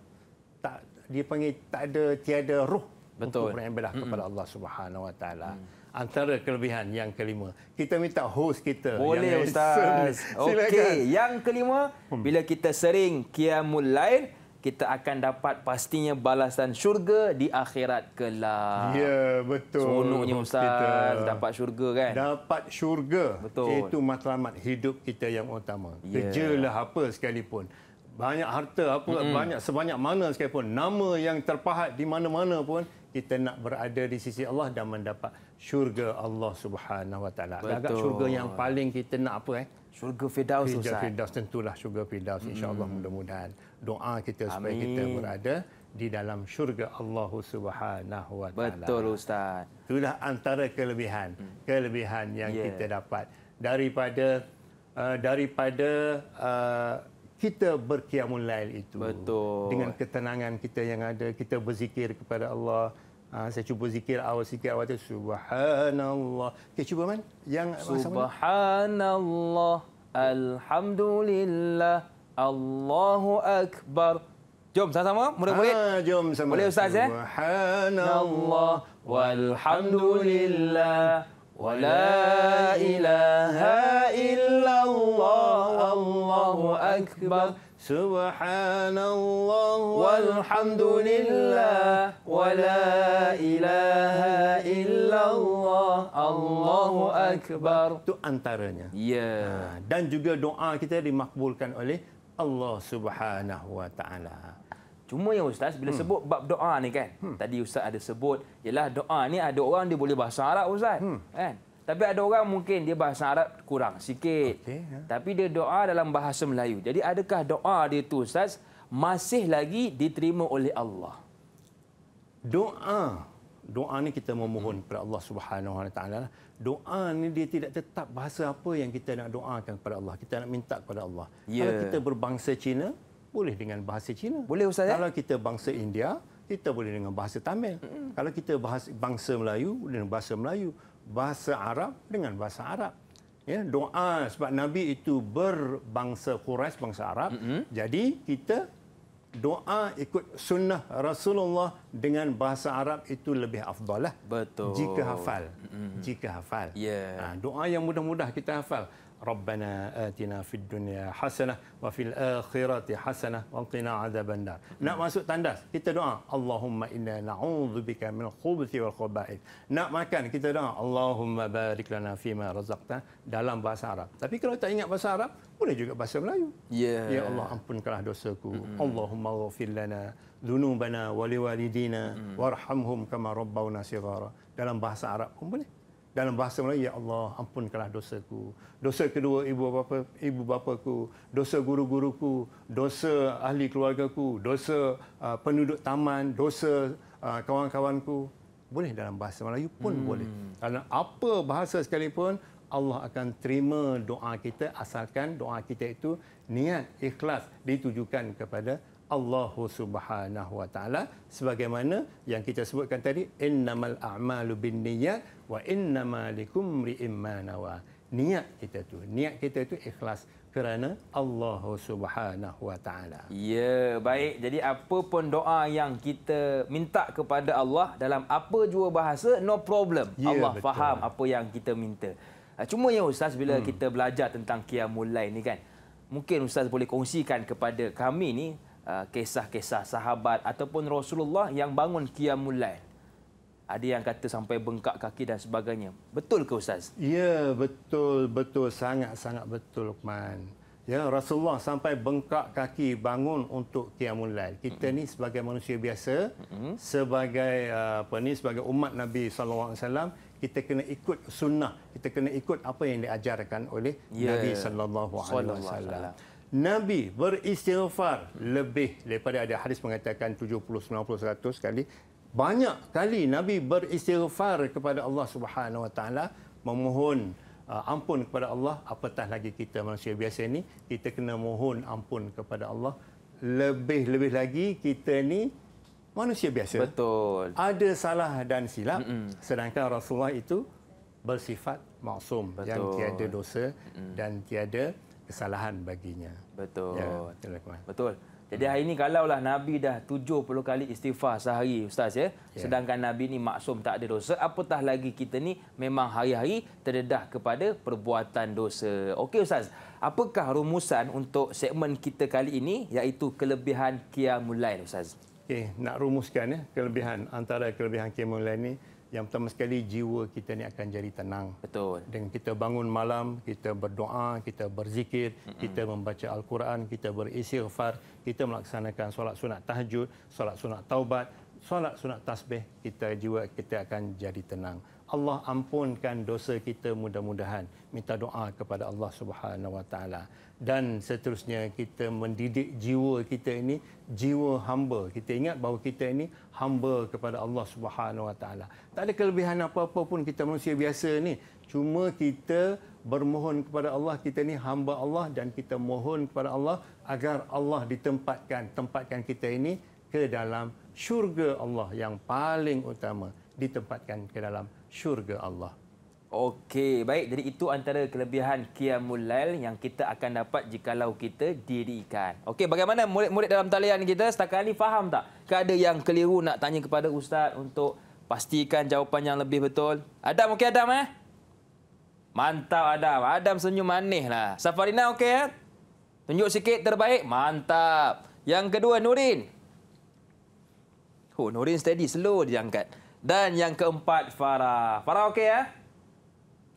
tak dia panggil tak ada tiada roh Betul. untuk beribadah Mm-mm. kepada Allah Subhanahu Wa Taala antara kelebihan yang kelima kita minta host kita boleh yang ustaz *laughs* okey yang kelima hmm. bila kita sering qiyamul lain kita akan dapat pastinya balasan syurga di akhirat kelak. Ya, betul. Seronoknya Ustaz kita dapat syurga kan? Dapat syurga. Betul. Itu matlamat hidup kita yang utama. Ya. Kerjalah apa sekalipun. Banyak harta apa mm-hmm. banyak sebanyak mana sekalipun nama yang terpahat di mana-mana pun kita nak berada di sisi Allah dan mendapat syurga Allah Subhanahu Wa Taala. Agak syurga yang paling kita nak apa eh? Syurga Firdaus Ustaz. Syurga Firdaus tentulah syurga Firdaus hmm. insya-Allah mudah-mudahan. Doa kita Amin. supaya kita berada di dalam syurga Allah Subhanahu Wa Taala. Betul Ustaz. Itulah antara kelebihan. Hmm. Kelebihan yang yeah. kita dapat daripada uh, daripada uh, kita berkiamul lail itu Betul. dengan ketenangan kita yang ada kita berzikir kepada Allah Ha, saya cuba zikir awal sikit awal tu subhanallah. Okay, cuba man yang subhanallah alhamdulillah Allahu akbar. Jom sama-sama murid-murid. Ha, jom sama. Boleh ustaz eh? Subhanallah walhamdulillah wala ilaha illallah. الله أكبر سبحان الله والحمد لله ولا إله إلا الله الله أكبر itu antaranya. Ya. Ha, dan juga doa kita dimakbulkan oleh Allah Subhanahu Wa Taala. Cuma yang Ustaz, bila hmm. sebut bab doa ni kan, hmm. tadi Ustaz ada sebut, ialah doa ni ada orang dia boleh bahasa Arab Ustaz. Hmm. Kan? Tapi ada orang mungkin dia bahasa Arab kurang sikit. Okay, yeah. Tapi dia doa dalam bahasa Melayu. Jadi adakah doa dia tu Ustaz masih lagi diterima oleh Allah? Doa. Doa ni kita memohon kepada Allah Subhanahu Wa Taala. Lah. Doa ni dia tidak tetap bahasa apa yang kita nak doakan kepada Allah. Kita nak minta kepada Allah. Yeah. Kalau kita berbangsa Cina, boleh dengan bahasa Cina. Boleh Ustaz. Ya? Kalau kita bangsa India, kita boleh dengan bahasa Tamil. Mm-hmm. Kalau kita bahasa bangsa Melayu, dengan bahasa Melayu bahasa Arab dengan bahasa Arab. Ya, doa sebab Nabi itu berbangsa Quraisy bangsa Arab. Mm-hmm. Jadi kita doa ikut sunnah Rasulullah dengan bahasa Arab itu lebih afdal Betul. Jika hafal. Mm-hmm. Jika hafal. Yeah. Ha, doa yang mudah-mudah kita hafal. ربنا آتنا في الدنيا حسنة وفي الآخرة حسنة وقنا عذاب النار nak masuk tandas kita doa Allahumma inna na'udhu bika min khubuthi wal khubaih nak makan kita doa Allahumma barik lana fima razaqta dalam bahasa Arab tapi kalau tak ingat bahasa Arab boleh juga bahasa Melayu yeah. ya Allah ampunkanlah dosaku mm-hmm. Allahumma ghafir lana dhunubana wa liwalidina mm-hmm. warhamhum kama rabbawna dalam bahasa Arab boleh dalam bahasa Melayu ya Allah ampunkanlah dosaku dosa kedua ibu bapa ibu bapaku dosa guru-guruku dosa ahli keluargaku dosa uh, penduduk taman dosa uh, kawan-kawanku boleh dalam bahasa Melayu pun hmm. boleh dalam apa bahasa sekalipun Allah akan terima doa kita asalkan doa kita itu niat ikhlas ditujukan kepada Allah Subhanahu Wa Taala sebagaimana yang kita sebutkan tadi innamal a'malu binniyat wa innamalikum ri'im manawa niat kita tu niat kita tu ikhlas kerana Allah Subhanahu Wa Taala. Ya, baik. Jadi apa pun doa yang kita minta kepada Allah dalam apa jua bahasa, no problem. Ya, Allah betul. faham apa yang kita minta. Ha, Cuma ya ustaz bila hmm. kita belajar tentang qiyamul lail ni kan. Mungkin ustaz boleh kongsikan kepada kami ni Uh, kisah-kisah sahabat ataupun Rasulullah yang bangun Qiyamulail. Ada yang kata sampai bengkak kaki dan sebagainya. Betul ke Ustaz? Ya, betul. Betul. Sangat-sangat betul, Luqman. Ya, Rasulullah sampai bengkak kaki bangun untuk Qiyamulail. Kita mm-hmm. ni sebagai manusia biasa, mm-hmm. sebagai uh, apa ni sebagai umat Nabi Alaihi Wasallam. kita kena ikut sunnah. Kita kena ikut apa yang diajarkan oleh yeah. Nabi SAW. Alaihi Wasallam. Nabi beristighfar lebih daripada ada hadis mengatakan 70 90 100 kali banyak kali Nabi beristighfar kepada Allah Subhanahu Wa Taala memohon uh, ampun kepada Allah apatah lagi kita manusia biasa ini kita kena mohon ampun kepada Allah lebih-lebih lagi kita ni manusia biasa betul ada salah dan silap Mm-mm. sedangkan Rasulullah itu bersifat maksum betul. yang tiada dosa Mm-mm. dan tiada kesalahan baginya. Betul. Ya, betul. betul. Jadi hari ini kalaulah Nabi dah 70 kali istighfar sehari Ustaz ya. Yeah. Sedangkan Nabi ni maksum tak ada dosa. Apatah lagi kita ni memang hari-hari terdedah kepada perbuatan dosa. Okey Ustaz, apakah rumusan untuk segmen kita kali ini iaitu kelebihan Qiyamul Lail Ustaz? Okey, nak rumuskan ya kelebihan antara kelebihan Qiyamul Lail ni. Yang pertama sekali jiwa kita ni akan jadi tenang. Betul. Dengan kita bangun malam, kita berdoa, kita berzikir, mm-hmm. kita membaca Al-Quran, kita beristighfar, kita melaksanakan solat sunat tahajud, solat sunat taubat, solat sunat tasbih, kita jiwa kita akan jadi tenang. Allah ampunkan dosa kita mudah-mudahan minta doa kepada Allah Subhanahu wa taala dan seterusnya kita mendidik jiwa kita ini jiwa hamba kita ingat bahawa kita ini hamba kepada Allah Subhanahu wa taala tak ada kelebihan apa-apa pun kita manusia biasa ni cuma kita bermohon kepada Allah kita ini hamba Allah dan kita mohon kepada Allah agar Allah ditempatkan tempatkan kita ini ke dalam syurga Allah yang paling utama ditempatkan ke dalam syurga Allah. Okey, baik. Jadi itu antara kelebihan Qiyamul Lail yang kita akan dapat jikalau kita dirikan. Okey, bagaimana murid-murid dalam talian kita setakat ini faham tak? Ke ada yang keliru nak tanya kepada Ustaz untuk pastikan jawapan yang lebih betul? Adam, okey Adam eh? Mantap Adam. Adam senyum manis lah. Safarina okey Eh? Tunjuk sikit terbaik. Mantap. Yang kedua, Nurin. Oh, Nurin steady. Slow dia angkat. Dan yang keempat, Farah. Farah okey ya?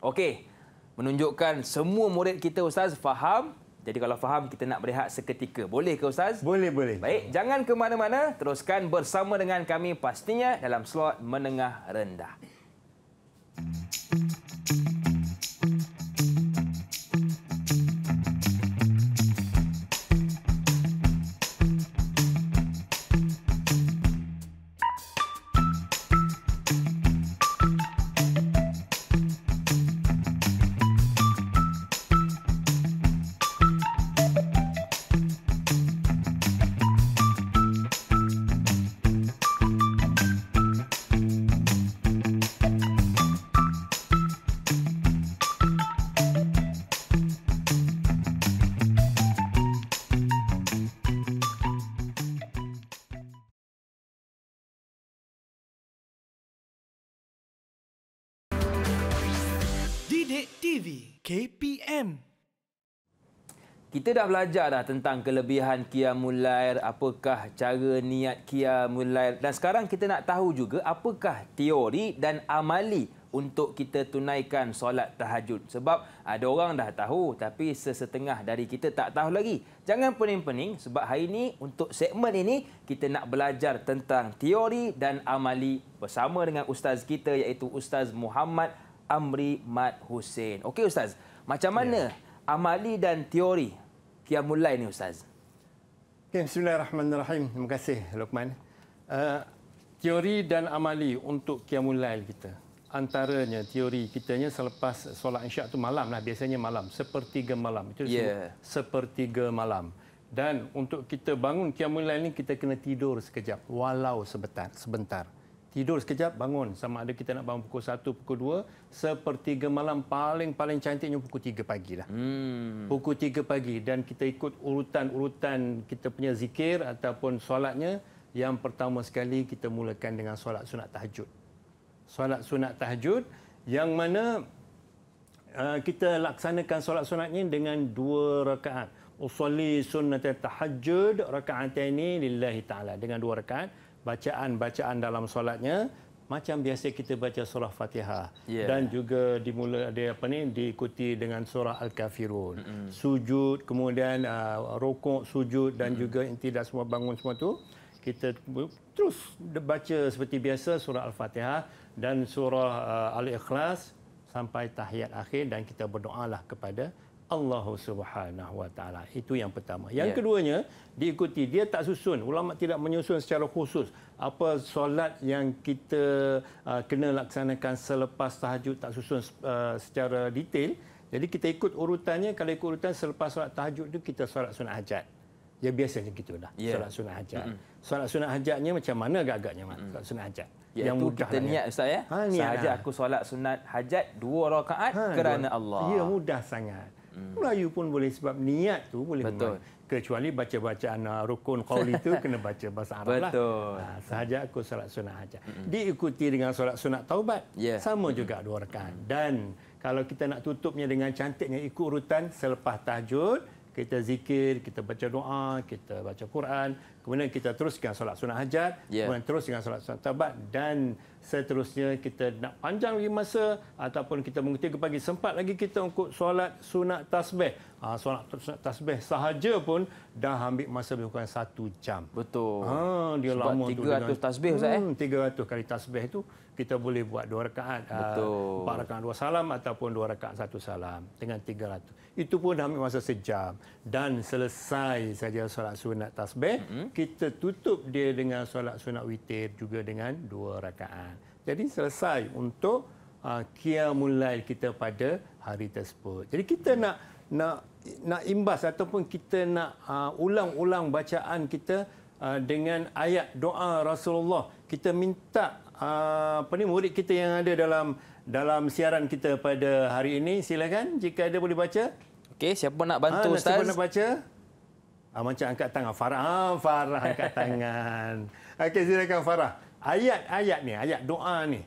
Okey. Menunjukkan semua murid kita, Ustaz, faham. Jadi kalau faham, kita nak berehat seketika. Boleh ke Ustaz? Boleh, boleh. Baik, jangan ke mana-mana. Teruskan bersama dengan kami pastinya dalam slot menengah rendah. kita dah belajar dah tentang kelebihan Qiyamul Lair, apakah cara niat Qiyamul Lair dan sekarang kita nak tahu juga apakah teori dan amali untuk kita tunaikan solat tahajud. Sebab ada orang dah tahu tapi sesetengah dari kita tak tahu lagi. Jangan pening-pening sebab hari ini untuk segmen ini kita nak belajar tentang teori dan amali bersama dengan ustaz kita iaitu Ustaz Muhammad Amri Mat Hussein. Okey ustaz, macam mana ya. amali dan teori Qiyamulai ni Ustaz? Okay, Bismillahirrahmanirrahim. Terima kasih, Luqman. Uh, eh, teori dan amali untuk Qiyamulai kita. Antaranya teori kitanya selepas solat insya' tu malam lah. Biasanya malam. Sepertiga malam. Itu yeah. Sepertiga malam. Dan untuk kita bangun Qiyamulai ni, kita kena tidur sekejap. Walau sebentar. sebentar tidur sekejap bangun sama ada kita nak bangun pukul 1 pukul 2 sepertiga malam paling-paling cantiknya pukul 3 pagi lah. Hmm. Pukul 3 pagi dan kita ikut urutan-urutan kita punya zikir ataupun solatnya yang pertama sekali kita mulakan dengan solat sunat tahajud. Solat sunat tahajud yang mana uh, kita laksanakan solat sunatnya dengan dua rakaat. Usolli sunnat tahajud rakaat ini lillahi taala dengan dua rakaat bacaan-bacaan dalam solatnya macam biasa kita baca surah Fatihah yeah. dan juga dimula dia apa ni diikuti dengan surah Al-Kafirun. Mm-hmm. Sujud kemudian uh, rokok sujud dan mm-hmm. juga intidak semua bangun semua tu kita terus baca seperti biasa surah Al-Fatihah dan surah uh, Al-Ikhlas sampai tahiyat akhir dan kita berdoalah kepada Allah Subhanahu Wa Taala. Itu yang pertama. Yang yeah. keduanya diikuti dia tak susun. Ulama tidak menyusun secara khusus apa solat yang kita uh, kena laksanakan selepas tahajud tak susun uh, secara detail. Jadi kita ikut urutannya kalau ikut urutan selepas solat tahajud tu kita solat sunat hajat. Ya biasanya gitu dah. Yeah. Solat sunat hajat. Mm-hmm. Solat sunat hajatnya macam mana agak-agaknya mm. Solat sunat hajat. Iaitu ya, yang mudah kita niat ustaz ya. Ha, Sahaja lah. aku solat sunat hajat dua rakaat ha, kerana dua. Allah. Ya mudah sangat hmm. Melayu pun boleh sebab niat tu boleh Betul. Memang. kecuali baca-bacaan uh, rukun qauli *laughs* itu kena baca bahasa Arab Betul. lah. Betul. Ah, sahaja aku solat sunat haji. Hmm. Diikuti dengan solat sunat taubat. Yeah. Sama hmm. juga dua rakaat. Dan kalau kita nak tutupnya dengan cantiknya ikut urutan selepas tahajud, kita zikir, kita baca doa, kita baca Quran, kemudian kita teruskan solat sunat hajat, yeah. kemudian teruskan solat sunat tabat dan seterusnya kita nak panjang lagi masa ataupun kita mungkin ke pagi sempat lagi kita untuk solat sunat tasbih. Ha, solat sunat tasbih sahaja pun dah ambil masa lebih kurang satu jam. Betul. Ha, dia Sebab lama 300 dengan, tasbih Ustaz eh? 300 hmm, kali tasbih itu kita boleh buat dua rakaat. Ah, Betul. Empat rakaat dua salam ataupun dua rakaat satu salam dengan 300. Itu pun dah ambil masa sejam. Dan selesai saja solat sunat tasbih. Mm-hmm kita tutup dia dengan solat sunat witir juga dengan dua rakaat. Jadi selesai untuk uh, qiyamul lail kita pada hari tersebut. Jadi kita nak nak nak imbas ataupun kita nak uh, ulang-ulang bacaan kita uh, dengan ayat doa Rasulullah. Kita minta uh, apa ni murid kita yang ada dalam dalam siaran kita pada hari ini silakan jika ada boleh baca. Okey, siapa nak bantu ha, ah, nak ustaz? Siapa nak baca? Abang ah, Chan angkat tangan. Farah, ah, Farah angkat tangan. *laughs* Okey, silakan Farah. Ayat-ayat ni, ayat doa ni.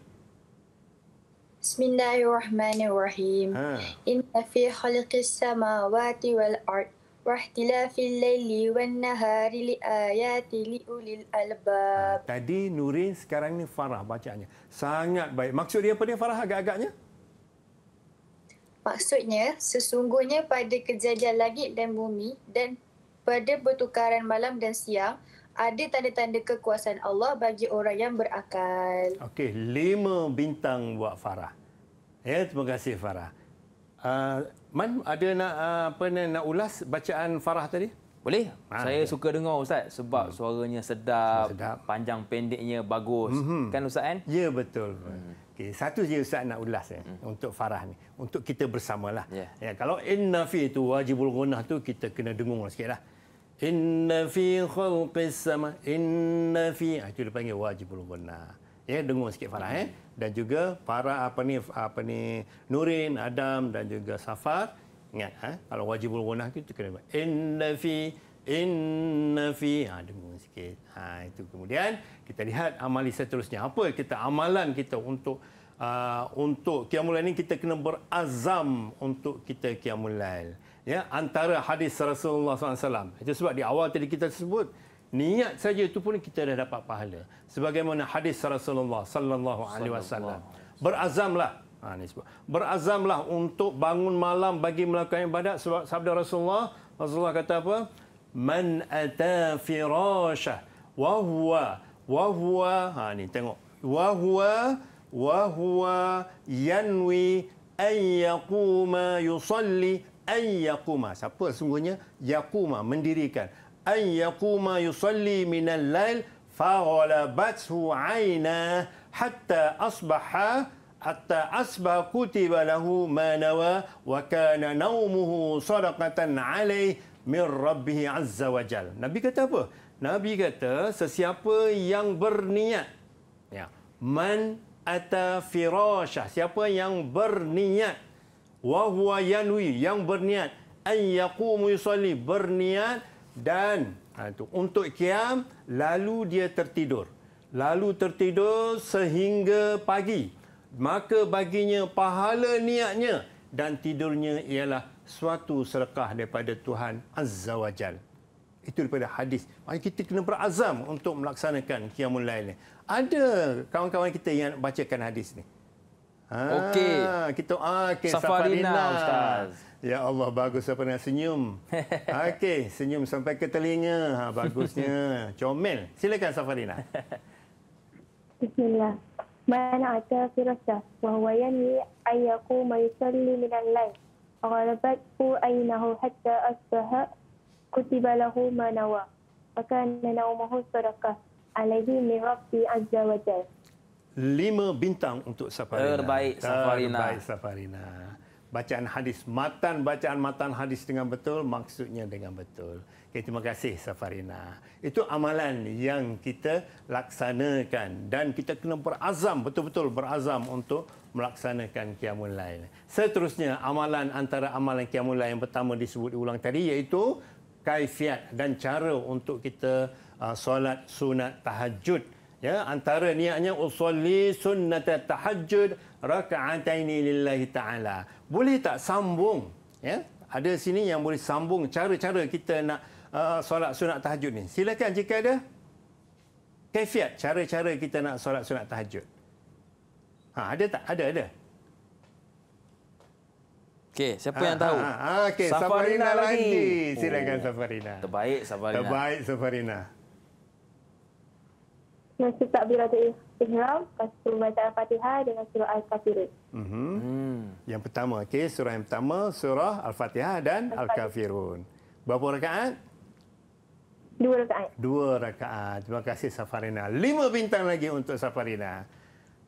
Bismillahirrahmanirrahim. Ha. Inna fi khalqis samawati wal ard wa ikhtilafil laili wan nahari li ayati li ulil albab. Ha, tadi Nurin sekarang ni Farah bacaannya. Sangat baik. Maksud dia apa dia Farah agak-agaknya? Maksudnya sesungguhnya pada kejadian langit dan bumi dan pada pertukaran malam dan siang ada tanda-tanda kekuasaan Allah bagi orang yang berakal. Okey, lima bintang buat Farah. Ya, terima kasih Farah. Uh, Man, ada nak uh, apa nak, nak ulas bacaan Farah tadi? Boleh. Ah, Saya okay. suka dengar Ustaz sebab hmm. suaranya sedap, sedap, panjang pendeknya bagus. Mm-hmm. Kan Ustaz kan? Ya, betul. Hmm. Okay, satu saja Ustaz nak ulas ya, hmm. untuk Farah ni. Untuk kita bersamalah. Yeah. Ya, kalau inna Nafi itu wajibul gunah tu kita kena dengung lah sikitlah. Inna fi khulqis sama Inna fi ha, Itu dia panggil wajibul guna Ya, dengung sikit Farah hmm. eh. Dan juga para apa ni apa ni Nurin, Adam dan juga Safar ingat eh. Kalau wajibul guna itu kena Inna fi Inna fi ha, Dengung sikit ha, Itu kemudian Kita lihat amali seterusnya Apa kita amalan kita untuk uh, Untuk Qiyamulail ini Kita kena berazam Untuk kita Qiyamulail Qiyamulail ya antara hadis Rasulullah SAW. Itu sebab di awal tadi kita sebut niat saja itu pun kita dah dapat pahala. Sebagaimana hadis Rasulullah sallallahu alaihi wasallam. Berazamlah ha, Berazamlah untuk bangun malam bagi melakukan ibadat sebab sabda Rasulullah, Rasulullah kata apa? Man ata firasha wa huwa wa huwa ha ni tengok. Wa huwa wa huwa yanwi an yaquma yusalli an yaquma siapa sungguhnya yaquma mendirikan an yaquma yusalli min al-lail fa ghalabathu aina hatta asbaha hatta asbaha kutiba lahu ma nawa wa kana nawmuhu sadaqatan alai min rabbih azza wa jal nabi kata apa nabi kata sesiapa yang berniat ya man ata firasha siapa yang berniat wa huwa yanwi yang berniat an yaqumu yusalli berniat dan ha, untuk qiyam lalu dia tertidur lalu tertidur sehingga pagi maka baginya pahala niatnya dan tidurnya ialah suatu serakah daripada Tuhan Azza wajal Itu daripada hadis. Maksudnya kita kena berazam untuk melaksanakan Qiyamul Lail ni. Ada kawan-kawan kita yang bacakan hadis ni. Ah, okey. Kita ah, okey. Safarina, Safarina, Ustaz. Ya Allah, bagus apa nak senyum. *laughs* okey, senyum sampai ke telinga. Ha, bagusnya. *laughs* Comel. Silakan Safarina. Bismillah. Man ada firasa wahwa yani ayyaku mayusalli minan lain. Gharabatku aynahu hatta asbaha kutiba lahu manawa. Maka nanaumahu sadaqah alaihi mirabbi azza wa jalla lima bintang untuk Safarina. Terbaik Safarina. Terbaik Safarina. Bacaan hadis matan, bacaan matan hadis dengan betul, maksudnya dengan betul. Okay, terima kasih Safarina. Itu amalan yang kita laksanakan dan kita kena berazam, betul-betul berazam untuk melaksanakan Qiyamul lain. Seterusnya, amalan antara amalan Qiyamul lain yang pertama disebut ulang tadi iaitu kaifiat dan cara untuk kita uh, solat sunat tahajud ya antara niatnya usolli sunnata tahajjud rak'ataini lillahi taala boleh tak sambung ya ada sini yang boleh sambung cara-cara kita nak uh, solat sunat tahajud ni silakan jika ada kaifiat cara-cara kita nak solat sunat tahajud ha ada tak ada ada Okey, siapa ha, yang ha, tahu? Ha, ha, okay. Safarina, Safarina lagi. lagi. Oh, silakan Safarina. Terbaik Safarina. Terbaik, Safarina. Nasib tak bila tu ihram, lepas tu Al Fatihah dengan surah Al-Kafirun. Mm-hmm. Hmm. Yang pertama, okay? surah yang pertama, surah Al-Fatihah dan Al-Kafirun. Berapa rakaat? Dua rakaat. Dua rakaat. Terima kasih Safarina. Lima bintang lagi untuk Safarina.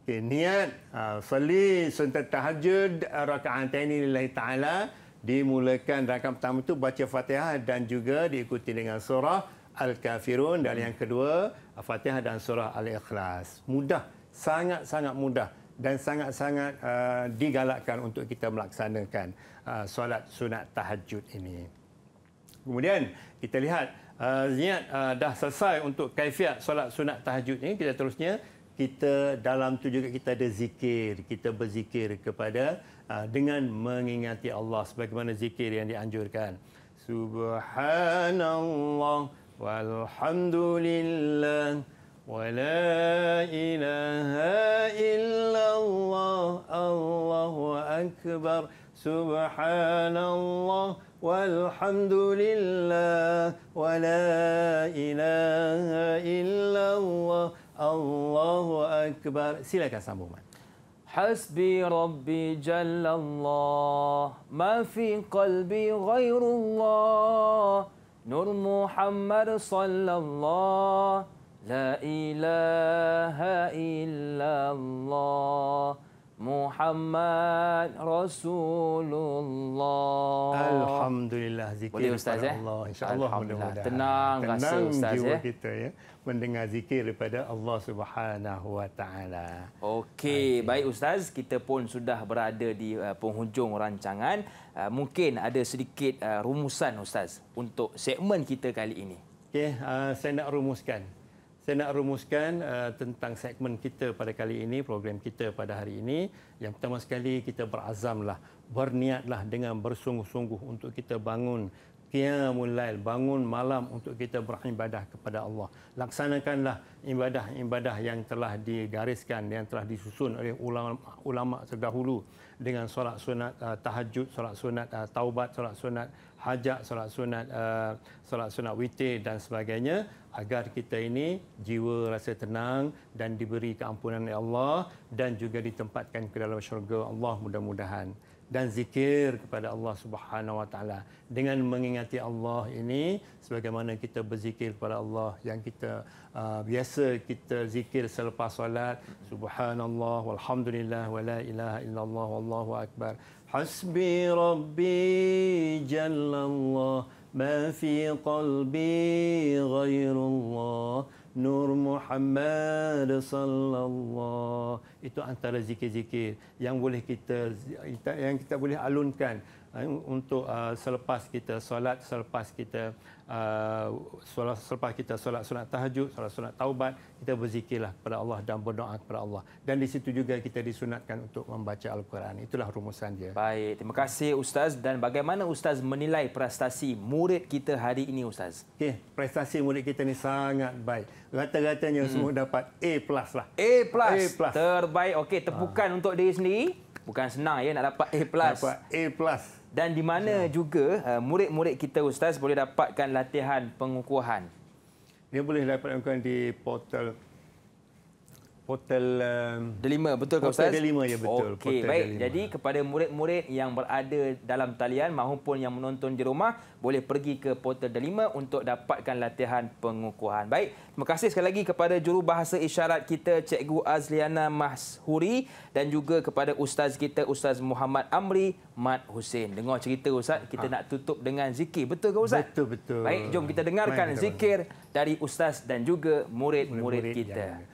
Okay, niat uh, ah, fali sunat tahajud uh, ah, rakaat ini lillahi taala dimulakan rakaat pertama itu baca Fatihah dan juga diikuti dengan surah Al-Kafirun dan yang kedua Al-Fatihah dan Surah Al-Ikhlas. Mudah, sangat-sangat mudah dan sangat-sangat uh, digalakkan untuk kita melaksanakan uh, solat sunat tahajud ini. Kemudian kita lihat uh, niat uh, dah selesai untuk kaifiat solat sunat tahajud ini. Kita terusnya kita dalam tu juga kita ada zikir, kita berzikir kepada uh, dengan mengingati Allah sebagaimana zikir yang dianjurkan. Subhanallah والحمد لله ولا إله إلا الله الله أكبر سبحان الله والحمد لله ولا إله إلا الله الله أكبر سلك سموما حسبي ربي جل الله ما في قلبي غير الله Nur Muhammad sallallahu La ilaha illallah Muhammad Rasulullah Alhamdulillah zikir Boleh Ustaz ya? Allah. InsyaAllah mudah Tenang, Tenang rasa Ustaz jiwa ya? kita ya Mendengar zikir daripada Allah Subhanahu Wa Taala. Okey, baik Ustaz Kita pun sudah berada di uh, penghujung rancangan Uh, mungkin ada sedikit uh, rumusan ustaz untuk segmen kita kali ini. Okay, uh, saya nak rumuskan. Saya nak rumuskan uh, tentang segmen kita pada kali ini, program kita pada hari ini. Yang pertama sekali kita berazamlah, berniatlah dengan bersungguh-sungguh untuk kita bangun qiyamul lail bangun malam untuk kita beribadah kepada Allah laksanakanlah ibadah-ibadah yang telah digariskan yang telah disusun oleh ulama-ulama terdahulu dengan solat sunat uh, tahajud solat sunat uh, taubat solat sunat hajat solat sunat uh, solat sunat witir dan sebagainya agar kita ini jiwa rasa tenang dan diberi keampunan oleh Allah dan juga ditempatkan ke dalam syurga Allah mudah-mudahan dan zikir kepada Allah Subhanahu Wa Taala dengan mengingati Allah ini sebagaimana kita berzikir kepada Allah yang kita uh, biasa kita zikir selepas solat subhanallah walhamdulillah wala ilaha illallah wallahu akbar hasbi rabbi jalla ma fi qalbi ghairullah Nur Muhammad sallallahu itu antara zikir-zikir yang boleh kita yang kita boleh alunkan eh, untuk eh, selepas kita solat selepas kita uh, selepas kita solat-solat tahajud, solat-solat taubat, kita berzikirlah kepada Allah dan berdoa kepada Allah. Dan di situ juga kita disunatkan untuk membaca Al-Quran. Itulah rumusan dia. Baik, terima kasih Ustaz. Dan bagaimana Ustaz menilai prestasi murid kita hari ini Ustaz? Okay. Prestasi murid kita ni sangat baik. Rata-ratanya hmm. semua dapat A plus lah. A plus. A plus. Terbaik. Okey, tepukan ha. untuk diri sendiri. Bukan senang ya nak dapat A plus. Dapat A plus dan di mana ya. juga uh, murid-murid kita ustaz boleh dapatkan latihan pengukuhan. Dia boleh dapatkan di portal Hotel um, Delima, betul ke Ustaz? Hotel Delima, ya betul. Okey, baik. Delima. Jadi kepada murid-murid yang berada dalam talian maupun yang menonton di rumah, boleh pergi ke Hotel Delima untuk dapatkan latihan pengukuhan. Baik, terima kasih sekali lagi kepada juru bahasa isyarat kita, Cikgu Azliana Mahshuri dan juga kepada Ustaz kita, Ustaz Muhammad Amri Mat Hussein. Dengar cerita Ustaz, kita ha. nak tutup dengan zikir. Betul ke Ustaz? Betul, betul. Baik, jom kita dengarkan Main, zikir dari Ustaz dan juga murid-murid kita. Yang...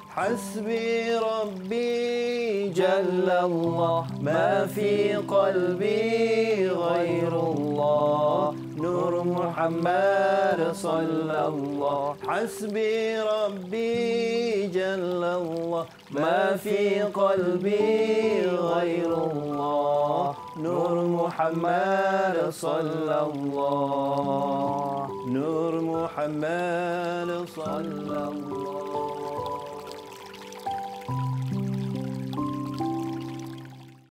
حسبي ربي جل الله ما في قلبي غير الله نور محمد صلى الله حسبي ربي جل الله ما في قلبي غير الله نور محمد صلى الله نور محمد صلى الله